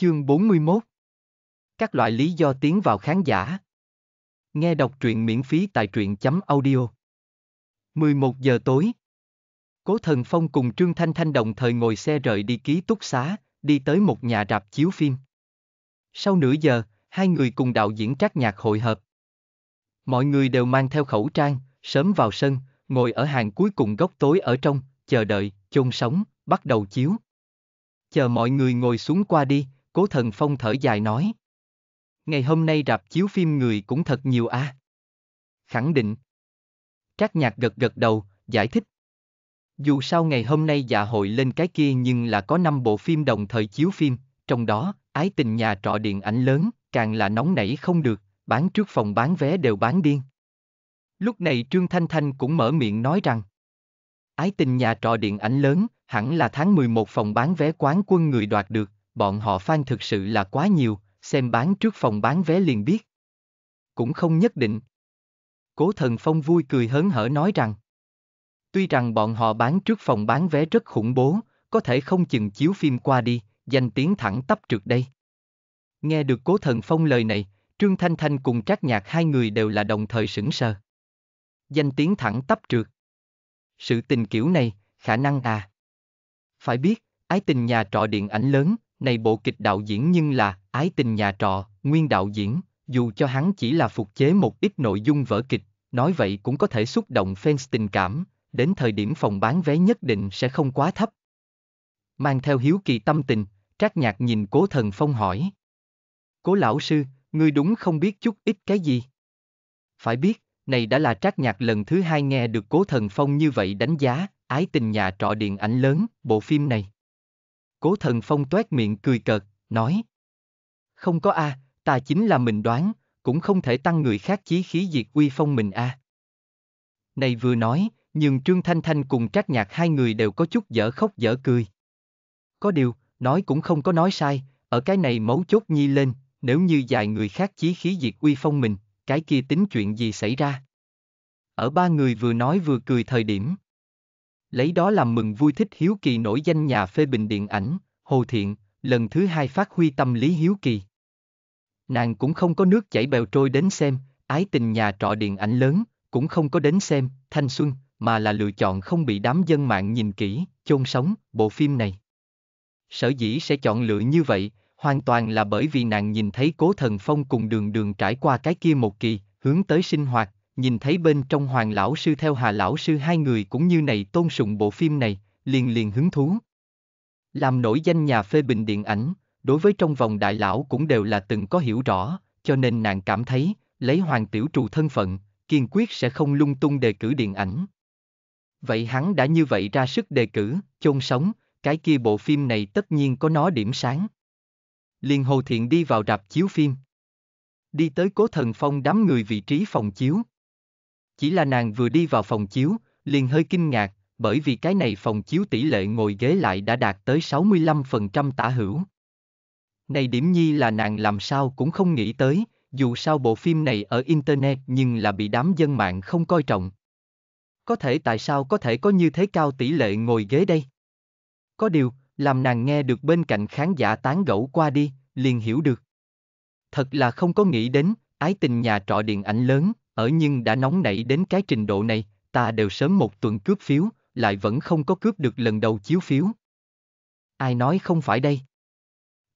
Chương 41 Các loại lý do tiến vào khán giả Nghe đọc truyện miễn phí tại truyện.audio Chấm 11 giờ tối Cố Thần Phong cùng Trương Thanh Thanh đồng thời ngồi xe rời đi ký túc xá, đi tới một nhà rạp chiếu phim. Sau nửa giờ, hai người cùng đạo diễn Trác Nhạc hội hợp. Mọi người đều mang theo khẩu trang, sớm vào sân, ngồi ở hàng cuối cùng góc tối ở trong, chờ đợi, chôn sống, bắt đầu chiếu. Chờ mọi người ngồi xuống qua đi, Cố Thần Phong thở dài nói. Ngày hôm nay rạp chiếu phim người cũng thật nhiều a. À? Khẳng định. Trác nhạc gật gật đầu, giải thích. Dù sao ngày hôm nay dạ hội lên cái kia nhưng là có 5 bộ phim đồng thời chiếu phim, trong đó, ái tình nhà trọ điện ảnh lớn, càng là nóng nảy không được, bán trước phòng bán vé đều bán điên. Lúc này Trương Thanh Thanh cũng mở miệng nói rằng Ái tình nhà trọ điện ảnh lớn, hẳn là tháng 11 phòng bán vé quán quân người đoạt được, bọn họ fan thực sự là quá nhiều, xem bán trước phòng bán vé liền biết. Cũng không nhất định. Cố thần phong vui cười hớn hở nói rằng. Tuy rằng bọn họ bán trước phòng bán vé rất khủng bố, có thể không chừng chiếu phim qua đi, danh tiếng thẳng tắp trượt đây. Nghe được cố thần phong lời này, Trương Thanh Thanh cùng Trác Nhạc hai người đều là đồng thời sững sờ. Danh tiếng thẳng tắp trượt. Sự tình kiểu này, khả năng à. Phải biết, ái tình nhà trọ điện ảnh lớn, này bộ kịch đạo diễn nhưng là Ái tình nhà trọ, nguyên đạo diễn, dù cho hắn chỉ là phục chế một ít nội dung vở kịch, nói vậy cũng có thể xúc động fans tình cảm, đến thời điểm phòng bán vé nhất định sẽ không quá thấp. Mang theo hiếu kỳ tâm tình, Trác Nhạc nhìn Cố Thần Phong hỏi. Cố lão sư, ngươi đúng không biết chút ít cái gì? Phải biết, này đã là Trác Nhạc lần thứ hai nghe được Cố Thần Phong như vậy đánh giá, ái tình nhà trọ điện ảnh lớn, bộ phim này. Cố thần phong Toét miệng cười cợt, nói. Không có a, à, ta chính là mình đoán, cũng không thể tăng người khác chí khí diệt uy phong mình a. À. Này vừa nói, nhưng Trương Thanh Thanh cùng Trác Nhạc hai người đều có chút dở khóc dở cười. Có điều, nói cũng không có nói sai, ở cái này mấu chốt nhi lên, nếu như dài người khác chí khí diệt uy phong mình, cái kia tính chuyện gì xảy ra. Ở ba người vừa nói vừa cười thời điểm, lấy đó làm mừng vui thích hiếu kỳ nổi danh nhà phê bình điện ảnh, Hồ Thiện, lần thứ hai phát huy tâm lý hiếu kỳ. Nàng cũng không có nước chảy bèo trôi đến xem, ái tình nhà trọ điện ảnh lớn, cũng không có đến xem, thanh xuân, mà là lựa chọn không bị đám dân mạng nhìn kỹ, chôn sống, bộ phim này. Sở dĩ sẽ chọn lựa như vậy, hoàn toàn là bởi vì nàng nhìn thấy cố thần phong cùng đường đường trải qua cái kia một kỳ, hướng tới sinh hoạt, nhìn thấy bên trong hoàng lão sư theo hà lão sư hai người cũng như này tôn sùng bộ phim này, liền liền hứng thú. Làm nổi danh nhà phê bình điện ảnh, đối với trong vòng đại lão cũng đều là từng có hiểu rõ, cho nên nàng cảm thấy, lấy hoàng tiểu trù thân phận, kiên quyết sẽ không lung tung đề cử điện ảnh. Vậy hắn đã như vậy ra sức đề cử, chôn sống, cái kia bộ phim này tất nhiên có nó điểm sáng. Liền Hồ Thiện đi vào rạp chiếu phim. Đi tới cố thần phong đám người vị trí phòng chiếu. Chỉ là nàng vừa đi vào phòng chiếu, liền hơi kinh ngạc, bởi vì cái này phòng chiếu tỷ lệ ngồi ghế lại đã đạt tới 65% tả hữu. Này điểm nhi là nàng làm sao cũng không nghĩ tới, dù sao bộ phim này ở Internet nhưng là bị đám dân mạng không coi trọng. Có thể tại sao có thể có như thế cao tỷ lệ ngồi ghế đây? Có điều, làm nàng nghe được bên cạnh khán giả tán gẫu qua đi, liền hiểu được. Thật là không có nghĩ đến, ái tình nhà trọ điện ảnh lớn, ở nhưng đã nóng nảy đến cái trình độ này, ta đều sớm một tuần cướp phiếu, lại vẫn không có cướp được lần đầu chiếu phiếu. Ai nói không phải đây?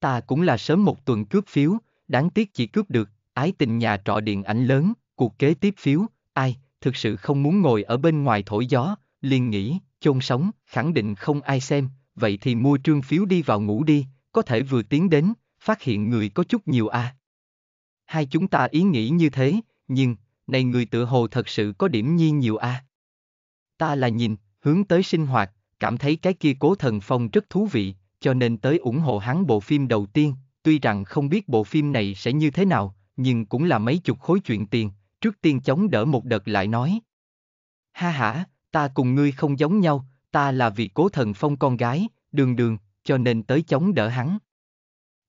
Ta cũng là sớm một tuần cướp phiếu, đáng tiếc chỉ cướp được, ái tình nhà trọ điện ảnh lớn, cuộc kế tiếp phiếu, ai, thực sự không muốn ngồi ở bên ngoài thổi gió, liền nghĩ, chôn sống, khẳng định không ai xem, vậy thì mua trương phiếu đi vào ngủ đi, có thể vừa tiến đến, phát hiện người có chút nhiều a. À. Hai chúng ta ý nghĩ như thế, nhưng, này người tự hồ thật sự có điểm nhiên nhiều a. À. Ta là nhìn, hướng tới sinh hoạt, cảm thấy cái kia cố thần phong rất thú vị, cho nên tới ủng hộ hắn bộ phim đầu tiên, tuy rằng không biết bộ phim này sẽ như thế nào, nhưng cũng là mấy chục khối chuyện tiền, trước tiên chống đỡ một đợt lại nói. Ha ha, ta cùng ngươi không giống nhau, ta là vì cố thần phong con gái, đường đường, cho nên tới chống đỡ hắn.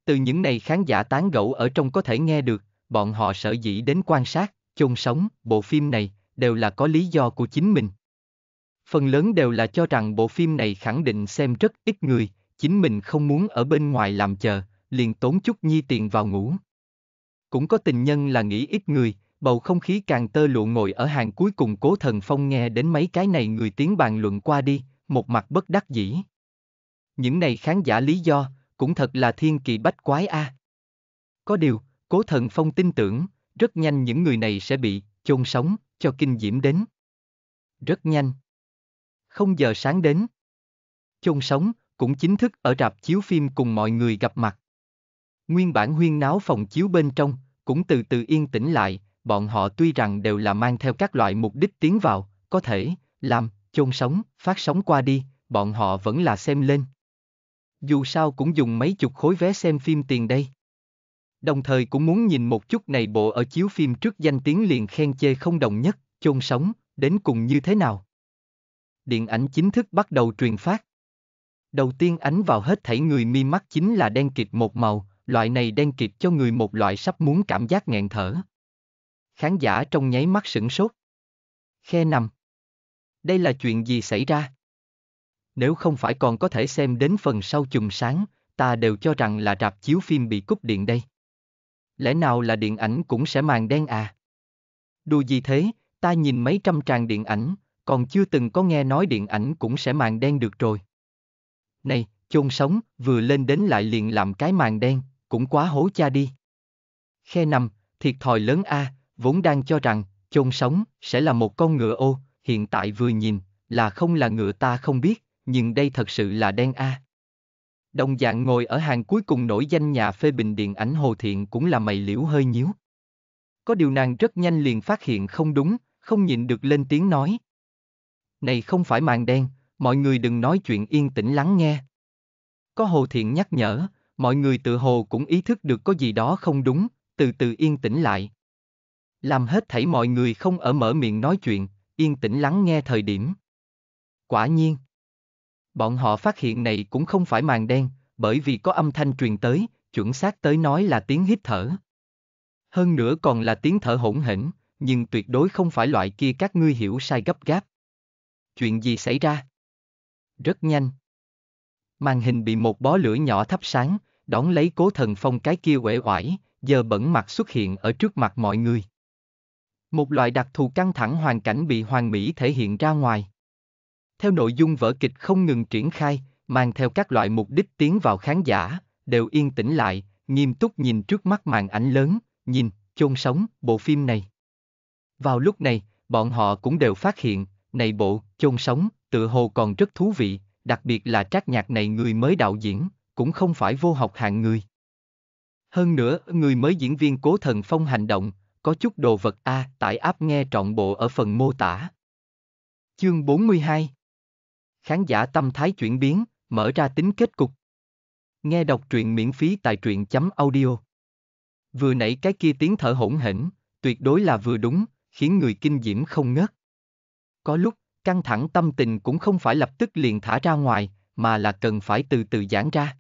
Từ những này khán giả tán gẫu ở trong có thể nghe được, bọn họ sợ dĩ đến quan sát, chôn sống, bộ phim này, đều là có lý do của chính mình. Phần lớn đều là cho rằng bộ phim này khẳng định xem rất ít người, chính mình không muốn ở bên ngoài làm chờ, liền tốn chút nhi tiền vào ngủ. Cũng có tình nhân là nghĩ ít người, bầu không khí càng tơ lụa ngồi ở hàng cuối cùng cố thần phong nghe đến mấy cái này người tiếng bàn luận qua đi, một mặt bất đắc dĩ. Những này khán giả lý do, cũng thật là thiên kỳ bách quái a. À. Có điều, cố thần phong tin tưởng, rất nhanh những người này sẽ bị chôn sống, cho kinh diễm đến. Rất nhanh. Không giờ sáng đến. Chôn sống cũng chính thức ở rạp chiếu phim cùng mọi người gặp mặt. Nguyên bản huyên náo phòng chiếu bên trong cũng từ từ yên tĩnh lại, bọn họ tuy rằng đều là mang theo các loại mục đích tiến vào, có thể làm, chôn sống, phát sóng qua đi, bọn họ vẫn là xem lên. Dù sao cũng dùng mấy chục khối vé xem phim tiền đây đồng thời cũng muốn nhìn một chút này bộ ở chiếu phim trước danh tiếng liền khen chê không đồng nhất, chôn sống, đến cùng như thế nào. Điện ảnh chính thức bắt đầu truyền phát. Đầu tiên ánh vào hết thảy người mi mắt chính là đen kịt một màu, loại này đen kịt cho người một loại sắp muốn cảm giác nghẹn thở. Khán giả trong nháy mắt sửng sốt. Khe nằm. Đây là chuyện gì xảy ra? Nếu không phải còn có thể xem đến phần sau chùm sáng, ta đều cho rằng là rạp chiếu phim bị cúp điện đây lẽ nào là điện ảnh cũng sẽ màn đen à? Đùa gì thế, ta nhìn mấy trăm tràng điện ảnh, còn chưa từng có nghe nói điện ảnh cũng sẽ màn đen được rồi. Này, chôn sống, vừa lên đến lại liền làm cái màn đen, cũng quá hố cha đi. Khe nằm, thiệt thòi lớn a, à, vốn đang cho rằng, chôn sống, sẽ là một con ngựa ô, hiện tại vừa nhìn, là không là ngựa ta không biết, nhưng đây thật sự là đen a. À. Đồng dạng ngồi ở hàng cuối cùng nổi danh nhà phê bình điện ảnh Hồ Thiện cũng là mày liễu hơi nhíu. Có điều nàng rất nhanh liền phát hiện không đúng, không nhịn được lên tiếng nói. Này không phải màn đen, mọi người đừng nói chuyện yên tĩnh lắng nghe. Có Hồ Thiện nhắc nhở, mọi người tự hồ cũng ý thức được có gì đó không đúng, từ từ yên tĩnh lại. Làm hết thảy mọi người không ở mở miệng nói chuyện, yên tĩnh lắng nghe thời điểm. Quả nhiên, Bọn họ phát hiện này cũng không phải màn đen, bởi vì có âm thanh truyền tới, chuẩn xác tới nói là tiếng hít thở. Hơn nữa còn là tiếng thở hỗn hển, nhưng tuyệt đối không phải loại kia các ngươi hiểu sai gấp gáp. Chuyện gì xảy ra? Rất nhanh. Màn hình bị một bó lửa nhỏ thắp sáng, đón lấy cố thần phong cái kia uể oải, giờ bẩn mặt xuất hiện ở trước mặt mọi người. Một loại đặc thù căng thẳng hoàn cảnh bị hoàng mỹ thể hiện ra ngoài theo nội dung vở kịch không ngừng triển khai, mang theo các loại mục đích tiến vào khán giả, đều yên tĩnh lại, nghiêm túc nhìn trước mắt màn ảnh lớn, nhìn, chôn sống, bộ phim này. Vào lúc này, bọn họ cũng đều phát hiện, này bộ, chôn sống, tựa hồ còn rất thú vị, đặc biệt là trác nhạc này người mới đạo diễn, cũng không phải vô học hạng người. Hơn nữa, người mới diễn viên cố thần phong hành động, có chút đồ vật A à, tải áp nghe trọn bộ ở phần mô tả. Chương 42 khán giả tâm thái chuyển biến, mở ra tính kết cục. Nghe đọc truyện miễn phí tại truyện chấm audio. Vừa nãy cái kia tiếng thở hỗn hển, tuyệt đối là vừa đúng, khiến người kinh diễm không ngớt. Có lúc, căng thẳng tâm tình cũng không phải lập tức liền thả ra ngoài, mà là cần phải từ từ giãn ra.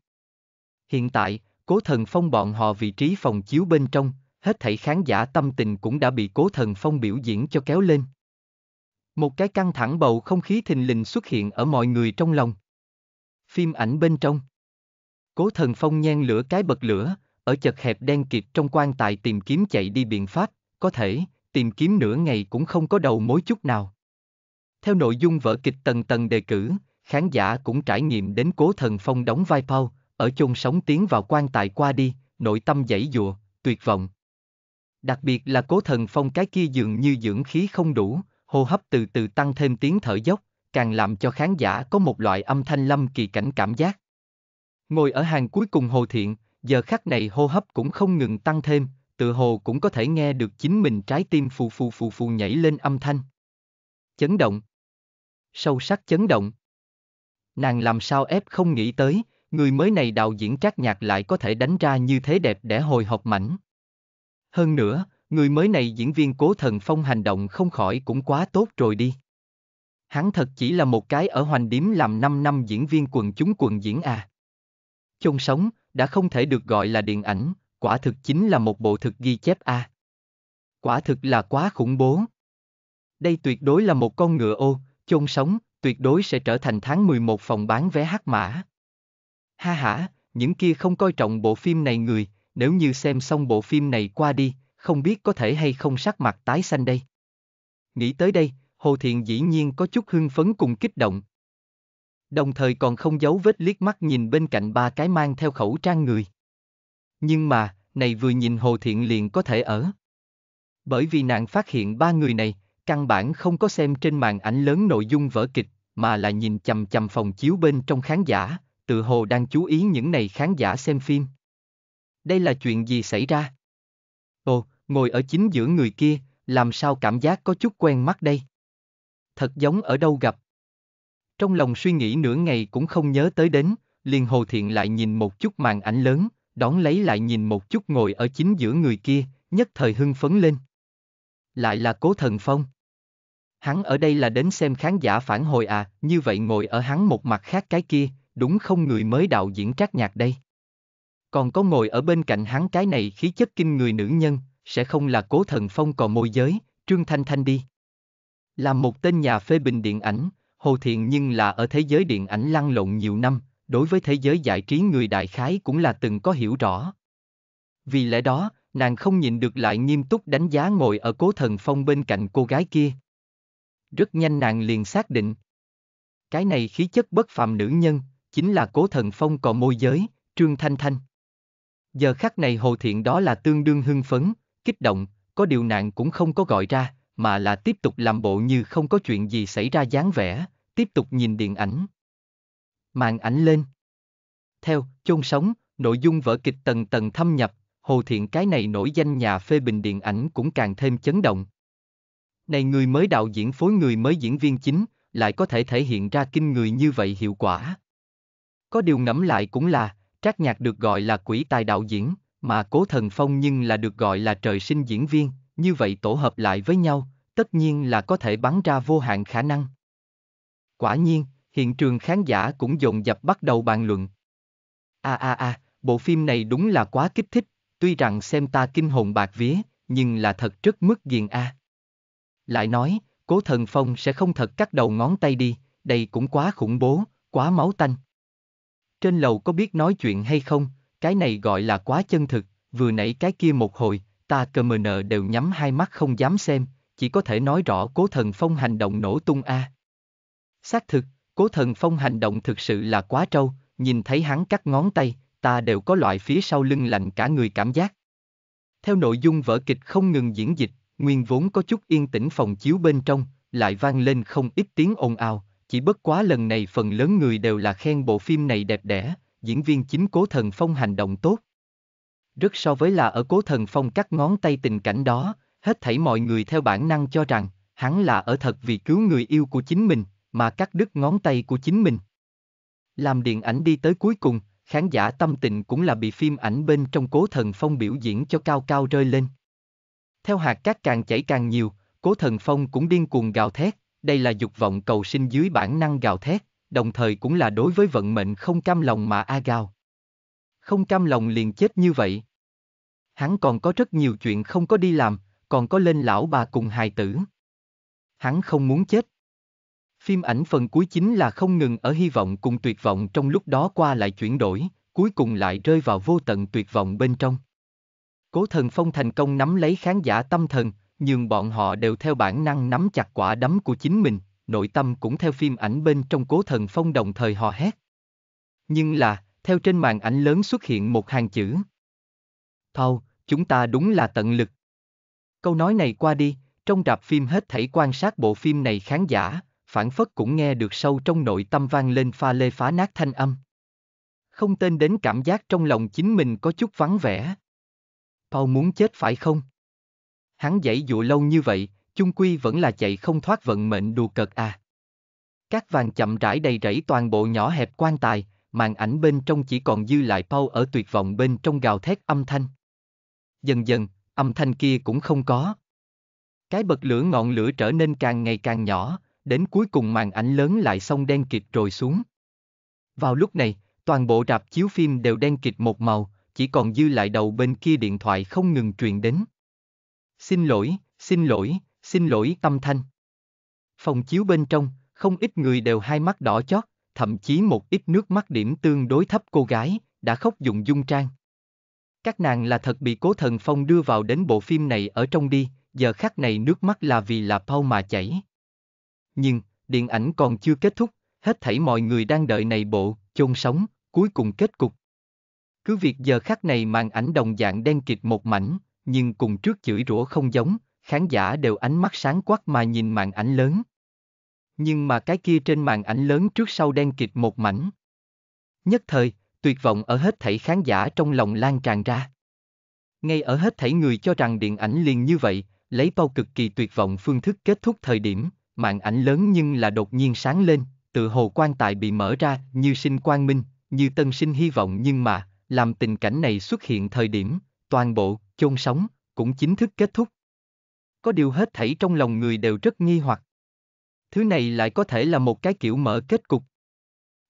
Hiện tại, cố thần phong bọn họ vị trí phòng chiếu bên trong, hết thảy khán giả tâm tình cũng đã bị cố thần phong biểu diễn cho kéo lên. Một cái căng thẳng bầu không khí thình lình xuất hiện ở mọi người trong lòng. Phim ảnh bên trong. Cố thần phong nhen lửa cái bật lửa, ở chật hẹp đen kịt trong quan tài tìm kiếm chạy đi biện pháp, có thể, tìm kiếm nửa ngày cũng không có đầu mối chút nào. Theo nội dung vở kịch tầng tầng đề cử, khán giả cũng trải nghiệm đến cố thần phong đóng vai Paul, ở chôn sống tiến vào quan tài qua đi, nội tâm dãy dụa, tuyệt vọng. Đặc biệt là cố thần phong cái kia dường như dưỡng khí không đủ, hô hấp từ từ tăng thêm tiếng thở dốc, càng làm cho khán giả có một loại âm thanh lâm kỳ cảnh cảm giác. Ngồi ở hàng cuối cùng Hồ Thiện, giờ khắc này hô hấp cũng không ngừng tăng thêm, tự hồ cũng có thể nghe được chính mình trái tim phù phù phù phù nhảy lên âm thanh. Chấn động. Sâu sắc chấn động. Nàng làm sao ép không nghĩ tới, người mới này đạo diễn trác nhạc lại có thể đánh ra như thế đẹp để hồi hộp mảnh. Hơn nữa, Người mới này diễn viên cố thần phong hành động không khỏi cũng quá tốt rồi đi. Hắn thật chỉ là một cái ở hoành điếm làm 5 năm diễn viên quần chúng quần diễn à. Chôn sống, đã không thể được gọi là điện ảnh, quả thực chính là một bộ thực ghi chép a. À. Quả thực là quá khủng bố. Đây tuyệt đối là một con ngựa ô, chôn sống, tuyệt đối sẽ trở thành tháng 11 phòng bán vé hát mã. Ha ha, những kia không coi trọng bộ phim này người, nếu như xem xong bộ phim này qua đi, không biết có thể hay không sắc mặt tái xanh đây. Nghĩ tới đây, Hồ Thiện dĩ nhiên có chút hưng phấn cùng kích động. Đồng thời còn không giấu vết liếc mắt nhìn bên cạnh ba cái mang theo khẩu trang người. Nhưng mà, này vừa nhìn Hồ Thiện liền có thể ở. Bởi vì nàng phát hiện ba người này, căn bản không có xem trên màn ảnh lớn nội dung vở kịch, mà là nhìn chầm chầm phòng chiếu bên trong khán giả, tự hồ đang chú ý những này khán giả xem phim. Đây là chuyện gì xảy ra? Ồ, Ngồi ở chính giữa người kia, làm sao cảm giác có chút quen mắt đây? Thật giống ở đâu gặp. Trong lòng suy nghĩ nửa ngày cũng không nhớ tới đến, liền Hồ Thiện lại nhìn một chút màn ảnh lớn, đón lấy lại nhìn một chút ngồi ở chính giữa người kia, nhất thời hưng phấn lên. Lại là Cố Thần Phong. Hắn ở đây là đến xem khán giả phản hồi à, như vậy ngồi ở hắn một mặt khác cái kia, đúng không người mới đạo diễn trác nhạc đây. Còn có ngồi ở bên cạnh hắn cái này khí chất kinh người nữ nhân, sẽ không là Cố Thần Phong còn môi giới, Trương Thanh Thanh đi. Là một tên nhà phê bình điện ảnh, Hồ Thiện nhưng là ở thế giới điện ảnh lăn lộn nhiều năm, đối với thế giới giải trí người đại khái cũng là từng có hiểu rõ. Vì lẽ đó, nàng không nhìn được lại nghiêm túc đánh giá ngồi ở Cố Thần Phong bên cạnh cô gái kia. Rất nhanh nàng liền xác định. Cái này khí chất bất phàm nữ nhân, chính là Cố Thần Phong còn môi giới, Trương Thanh Thanh. Giờ khắc này Hồ Thiện đó là tương đương hưng phấn, kích động, có điều nàng cũng không có gọi ra, mà là tiếp tục làm bộ như không có chuyện gì xảy ra dáng vẻ, tiếp tục nhìn điện ảnh. Màn ảnh lên. Theo, chôn sống, nội dung vở kịch tầng tầng thâm nhập, Hồ Thiện cái này nổi danh nhà phê bình điện ảnh cũng càng thêm chấn động. Này người mới đạo diễn phối người mới diễn viên chính, lại có thể thể hiện ra kinh người như vậy hiệu quả. Có điều ngẫm lại cũng là, Trác Nhạc được gọi là quỷ tài đạo diễn, mà cố thần phong nhưng là được gọi là trời sinh diễn viên, như vậy tổ hợp lại với nhau, tất nhiên là có thể bắn ra vô hạn khả năng. Quả nhiên, hiện trường khán giả cũng dồn dập bắt đầu bàn luận. A a a, bộ phim này đúng là quá kích thích, tuy rằng xem ta kinh hồn bạc vía, nhưng là thật rất mức ghiền a. Lại nói, cố thần phong sẽ không thật cắt đầu ngón tay đi, đây cũng quá khủng bố, quá máu tanh. Trên lầu có biết nói chuyện hay không, cái này gọi là quá chân thực, vừa nãy cái kia một hồi, ta cơ mờ nợ đều nhắm hai mắt không dám xem, chỉ có thể nói rõ cố thần phong hành động nổ tung a. À. Xác thực, cố thần phong hành động thực sự là quá trâu, nhìn thấy hắn cắt ngón tay, ta đều có loại phía sau lưng lạnh cả người cảm giác. Theo nội dung vở kịch không ngừng diễn dịch, nguyên vốn có chút yên tĩnh phòng chiếu bên trong, lại vang lên không ít tiếng ồn ào, chỉ bất quá lần này phần lớn người đều là khen bộ phim này đẹp đẽ, diễn viên chính Cố Thần Phong hành động tốt. Rất so với là ở Cố Thần Phong cắt ngón tay tình cảnh đó, hết thảy mọi người theo bản năng cho rằng, hắn là ở thật vì cứu người yêu của chính mình, mà cắt đứt ngón tay của chính mình. Làm điện ảnh đi tới cuối cùng, khán giả tâm tình cũng là bị phim ảnh bên trong Cố Thần Phong biểu diễn cho cao cao rơi lên. Theo hạt cát càng chảy càng nhiều, Cố Thần Phong cũng điên cuồng gào thét, đây là dục vọng cầu sinh dưới bản năng gào thét, đồng thời cũng là đối với vận mệnh không cam lòng mà A Gao. Không cam lòng liền chết như vậy. Hắn còn có rất nhiều chuyện không có đi làm, còn có lên lão bà cùng hài tử. Hắn không muốn chết. Phim ảnh phần cuối chính là không ngừng ở hy vọng cùng tuyệt vọng trong lúc đó qua lại chuyển đổi, cuối cùng lại rơi vào vô tận tuyệt vọng bên trong. Cố thần phong thành công nắm lấy khán giả tâm thần, nhưng bọn họ đều theo bản năng nắm chặt quả đấm của chính mình nội tâm cũng theo phim ảnh bên trong cố thần phong đồng thời hò hét. Nhưng là, theo trên màn ảnh lớn xuất hiện một hàng chữ. Thâu, chúng ta đúng là tận lực. Câu nói này qua đi, trong rạp phim hết thảy quan sát bộ phim này khán giả, phản phất cũng nghe được sâu trong nội tâm vang lên pha lê phá nát thanh âm. Không tên đến cảm giác trong lòng chính mình có chút vắng vẻ. Paul muốn chết phải không? Hắn dãy dụ lâu như vậy, chung quy vẫn là chạy không thoát vận mệnh đùa cợt à. Các vàng chậm rãi đầy rẫy toàn bộ nhỏ hẹp quan tài, màn ảnh bên trong chỉ còn dư lại Paul ở tuyệt vọng bên trong gào thét âm thanh. Dần dần, âm thanh kia cũng không có. Cái bật lửa ngọn lửa trở nên càng ngày càng nhỏ, đến cuối cùng màn ảnh lớn lại xong đen kịt rồi xuống. Vào lúc này, toàn bộ rạp chiếu phim đều đen kịt một màu, chỉ còn dư lại đầu bên kia điện thoại không ngừng truyền đến. Xin lỗi, xin lỗi, xin lỗi tâm thanh. Phòng chiếu bên trong, không ít người đều hai mắt đỏ chót, thậm chí một ít nước mắt điểm tương đối thấp cô gái, đã khóc dùng dung trang. Các nàng là thật bị cố thần phong đưa vào đến bộ phim này ở trong đi, giờ khắc này nước mắt là vì là Paul mà chảy. Nhưng, điện ảnh còn chưa kết thúc, hết thảy mọi người đang đợi này bộ, chôn sống, cuối cùng kết cục. Cứ việc giờ khắc này màn ảnh đồng dạng đen kịt một mảnh, nhưng cùng trước chửi rủa không giống, khán giả đều ánh mắt sáng quắc mà nhìn màn ảnh lớn. Nhưng mà cái kia trên màn ảnh lớn trước sau đen kịt một mảnh. Nhất thời, tuyệt vọng ở hết thảy khán giả trong lòng lan tràn ra. Ngay ở hết thảy người cho rằng điện ảnh liền như vậy, lấy bao cực kỳ tuyệt vọng phương thức kết thúc thời điểm, màn ảnh lớn nhưng là đột nhiên sáng lên, tự hồ quan tài bị mở ra như sinh quang minh, như tân sinh hy vọng nhưng mà, làm tình cảnh này xuất hiện thời điểm, toàn bộ, chôn sống, cũng chính thức kết thúc có điều hết thảy trong lòng người đều rất nghi hoặc. Thứ này lại có thể là một cái kiểu mở kết cục.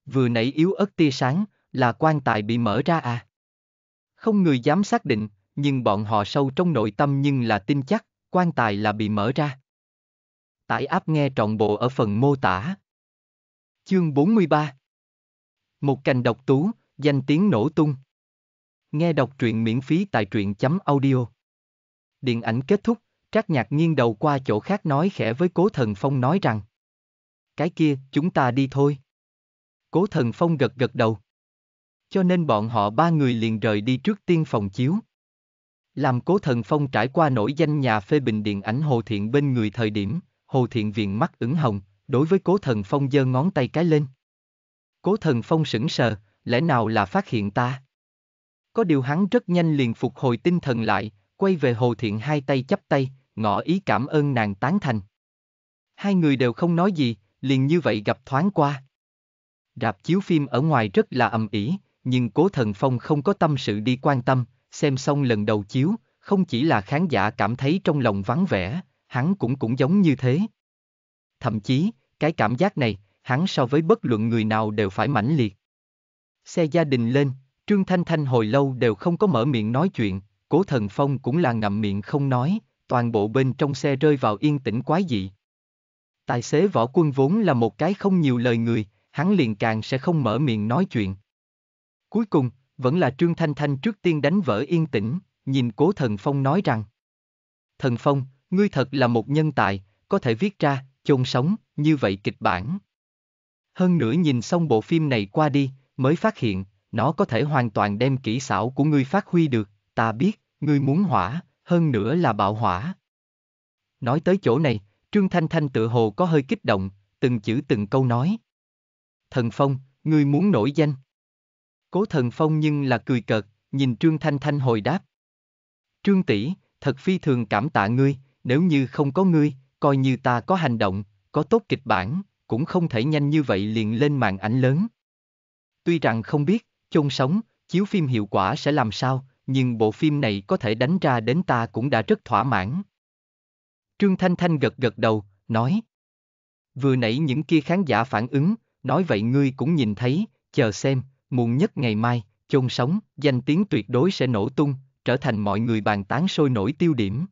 Vừa nãy yếu ớt tia sáng, là quan tài bị mở ra à? Không người dám xác định, nhưng bọn họ sâu trong nội tâm nhưng là tin chắc, quan tài là bị mở ra. Tải áp nghe trọn bộ ở phần mô tả. Chương 43 Một cành độc tú, danh tiếng nổ tung. Nghe đọc truyện miễn phí tại truyện chấm audio. Điện ảnh kết thúc, Trác nhạc nghiêng đầu qua chỗ khác nói khẽ với Cố Thần Phong nói rằng. Cái kia, chúng ta đi thôi. Cố Thần Phong gật gật đầu. Cho nên bọn họ ba người liền rời đi trước tiên phòng chiếu. Làm Cố Thần Phong trải qua nổi danh nhà phê bình điện ảnh Hồ Thiện bên người thời điểm, Hồ Thiện viện mắt ửng hồng, đối với Cố Thần Phong giơ ngón tay cái lên. Cố Thần Phong sững sờ, lẽ nào là phát hiện ta? Có điều hắn rất nhanh liền phục hồi tinh thần lại, quay về Hồ Thiện hai tay chắp tay, ngỏ ý cảm ơn nàng tán thành. Hai người đều không nói gì, liền như vậy gặp thoáng qua. Rạp chiếu phim ở ngoài rất là ầm ĩ, nhưng Cố Thần Phong không có tâm sự đi quan tâm, xem xong lần đầu chiếu, không chỉ là khán giả cảm thấy trong lòng vắng vẻ, hắn cũng cũng giống như thế. Thậm chí, cái cảm giác này, hắn so với bất luận người nào đều phải mãnh liệt. Xe gia đình lên, Trương Thanh Thanh hồi lâu đều không có mở miệng nói chuyện, Cố Thần Phong cũng là ngậm miệng không nói, toàn bộ bên trong xe rơi vào yên tĩnh quái dị. Tài xế võ quân vốn là một cái không nhiều lời người, hắn liền càng sẽ không mở miệng nói chuyện. Cuối cùng, vẫn là Trương Thanh Thanh trước tiên đánh vỡ yên tĩnh, nhìn cố thần phong nói rằng Thần phong, ngươi thật là một nhân tài, có thể viết ra, chôn sống, như vậy kịch bản. Hơn nữa nhìn xong bộ phim này qua đi, mới phát hiện, nó có thể hoàn toàn đem kỹ xảo của ngươi phát huy được, ta biết, ngươi muốn hỏa, hơn nữa là bạo hỏa. Nói tới chỗ này, Trương Thanh Thanh tự hồ có hơi kích động, từng chữ từng câu nói. Thần Phong, ngươi muốn nổi danh. Cố Thần Phong nhưng là cười cợt, nhìn Trương Thanh Thanh hồi đáp. Trương Tỷ, thật phi thường cảm tạ ngươi, nếu như không có ngươi, coi như ta có hành động, có tốt kịch bản, cũng không thể nhanh như vậy liền lên màn ảnh lớn. Tuy rằng không biết, chôn sống, chiếu phim hiệu quả sẽ làm sao, nhưng bộ phim này có thể đánh ra đến ta cũng đã rất thỏa mãn. Trương Thanh Thanh gật gật đầu, nói. Vừa nãy những kia khán giả phản ứng, nói vậy ngươi cũng nhìn thấy, chờ xem, muộn nhất ngày mai, chôn sống, danh tiếng tuyệt đối sẽ nổ tung, trở thành mọi người bàn tán sôi nổi tiêu điểm.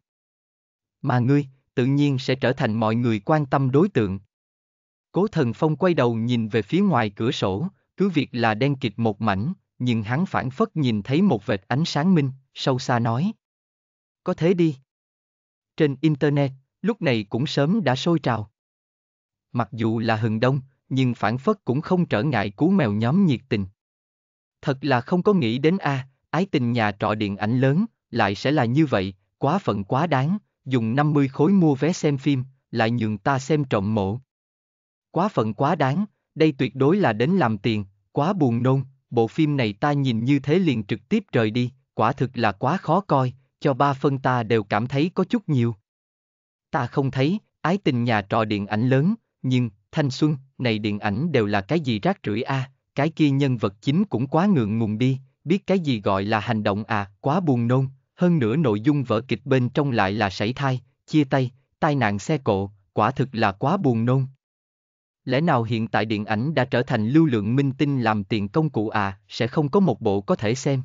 Mà ngươi, tự nhiên sẽ trở thành mọi người quan tâm đối tượng. Cố thần phong quay đầu nhìn về phía ngoài cửa sổ, cứ việc là đen kịt một mảnh, nhưng hắn phản phất nhìn thấy một vệt ánh sáng minh, sâu xa nói. Có thế đi. Trên Internet, lúc này cũng sớm đã sôi trào. Mặc dù là hừng đông, nhưng phản phất cũng không trở ngại cú mèo nhóm nhiệt tình. Thật là không có nghĩ đến a, à, ái tình nhà trọ điện ảnh lớn, lại sẽ là như vậy, quá phận quá đáng, dùng 50 khối mua vé xem phim, lại nhường ta xem trộm mộ. Quá phận quá đáng, đây tuyệt đối là đến làm tiền, quá buồn nôn, bộ phim này ta nhìn như thế liền trực tiếp rời đi, quả thực là quá khó coi, cho ba phân ta đều cảm thấy có chút nhiều. Ta không thấy, ái tình nhà trò điện ảnh lớn, nhưng, thanh xuân, này điện ảnh đều là cái gì rác rưởi a, à, cái kia nhân vật chính cũng quá ngượng ngùng đi, biết cái gì gọi là hành động à, quá buồn nôn, hơn nữa nội dung vở kịch bên trong lại là sảy thai, chia tay, tai nạn xe cộ, quả thực là quá buồn nôn. Lẽ nào hiện tại điện ảnh đã trở thành lưu lượng minh tinh làm tiền công cụ à, sẽ không có một bộ có thể xem.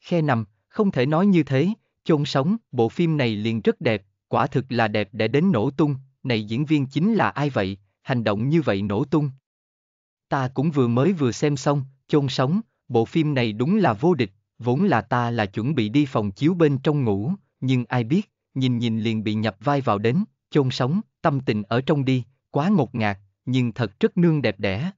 Khe nằm, không thể nói như thế, chôn sống, bộ phim này liền rất đẹp, quả thực là đẹp để đến nổ tung, này diễn viên chính là ai vậy, hành động như vậy nổ tung. Ta cũng vừa mới vừa xem xong, chôn sống, bộ phim này đúng là vô địch, vốn là ta là chuẩn bị đi phòng chiếu bên trong ngủ, nhưng ai biết, nhìn nhìn liền bị nhập vai vào đến, chôn sống, tâm tình ở trong đi, quá ngột ngạt, nhưng thật rất nương đẹp đẽ.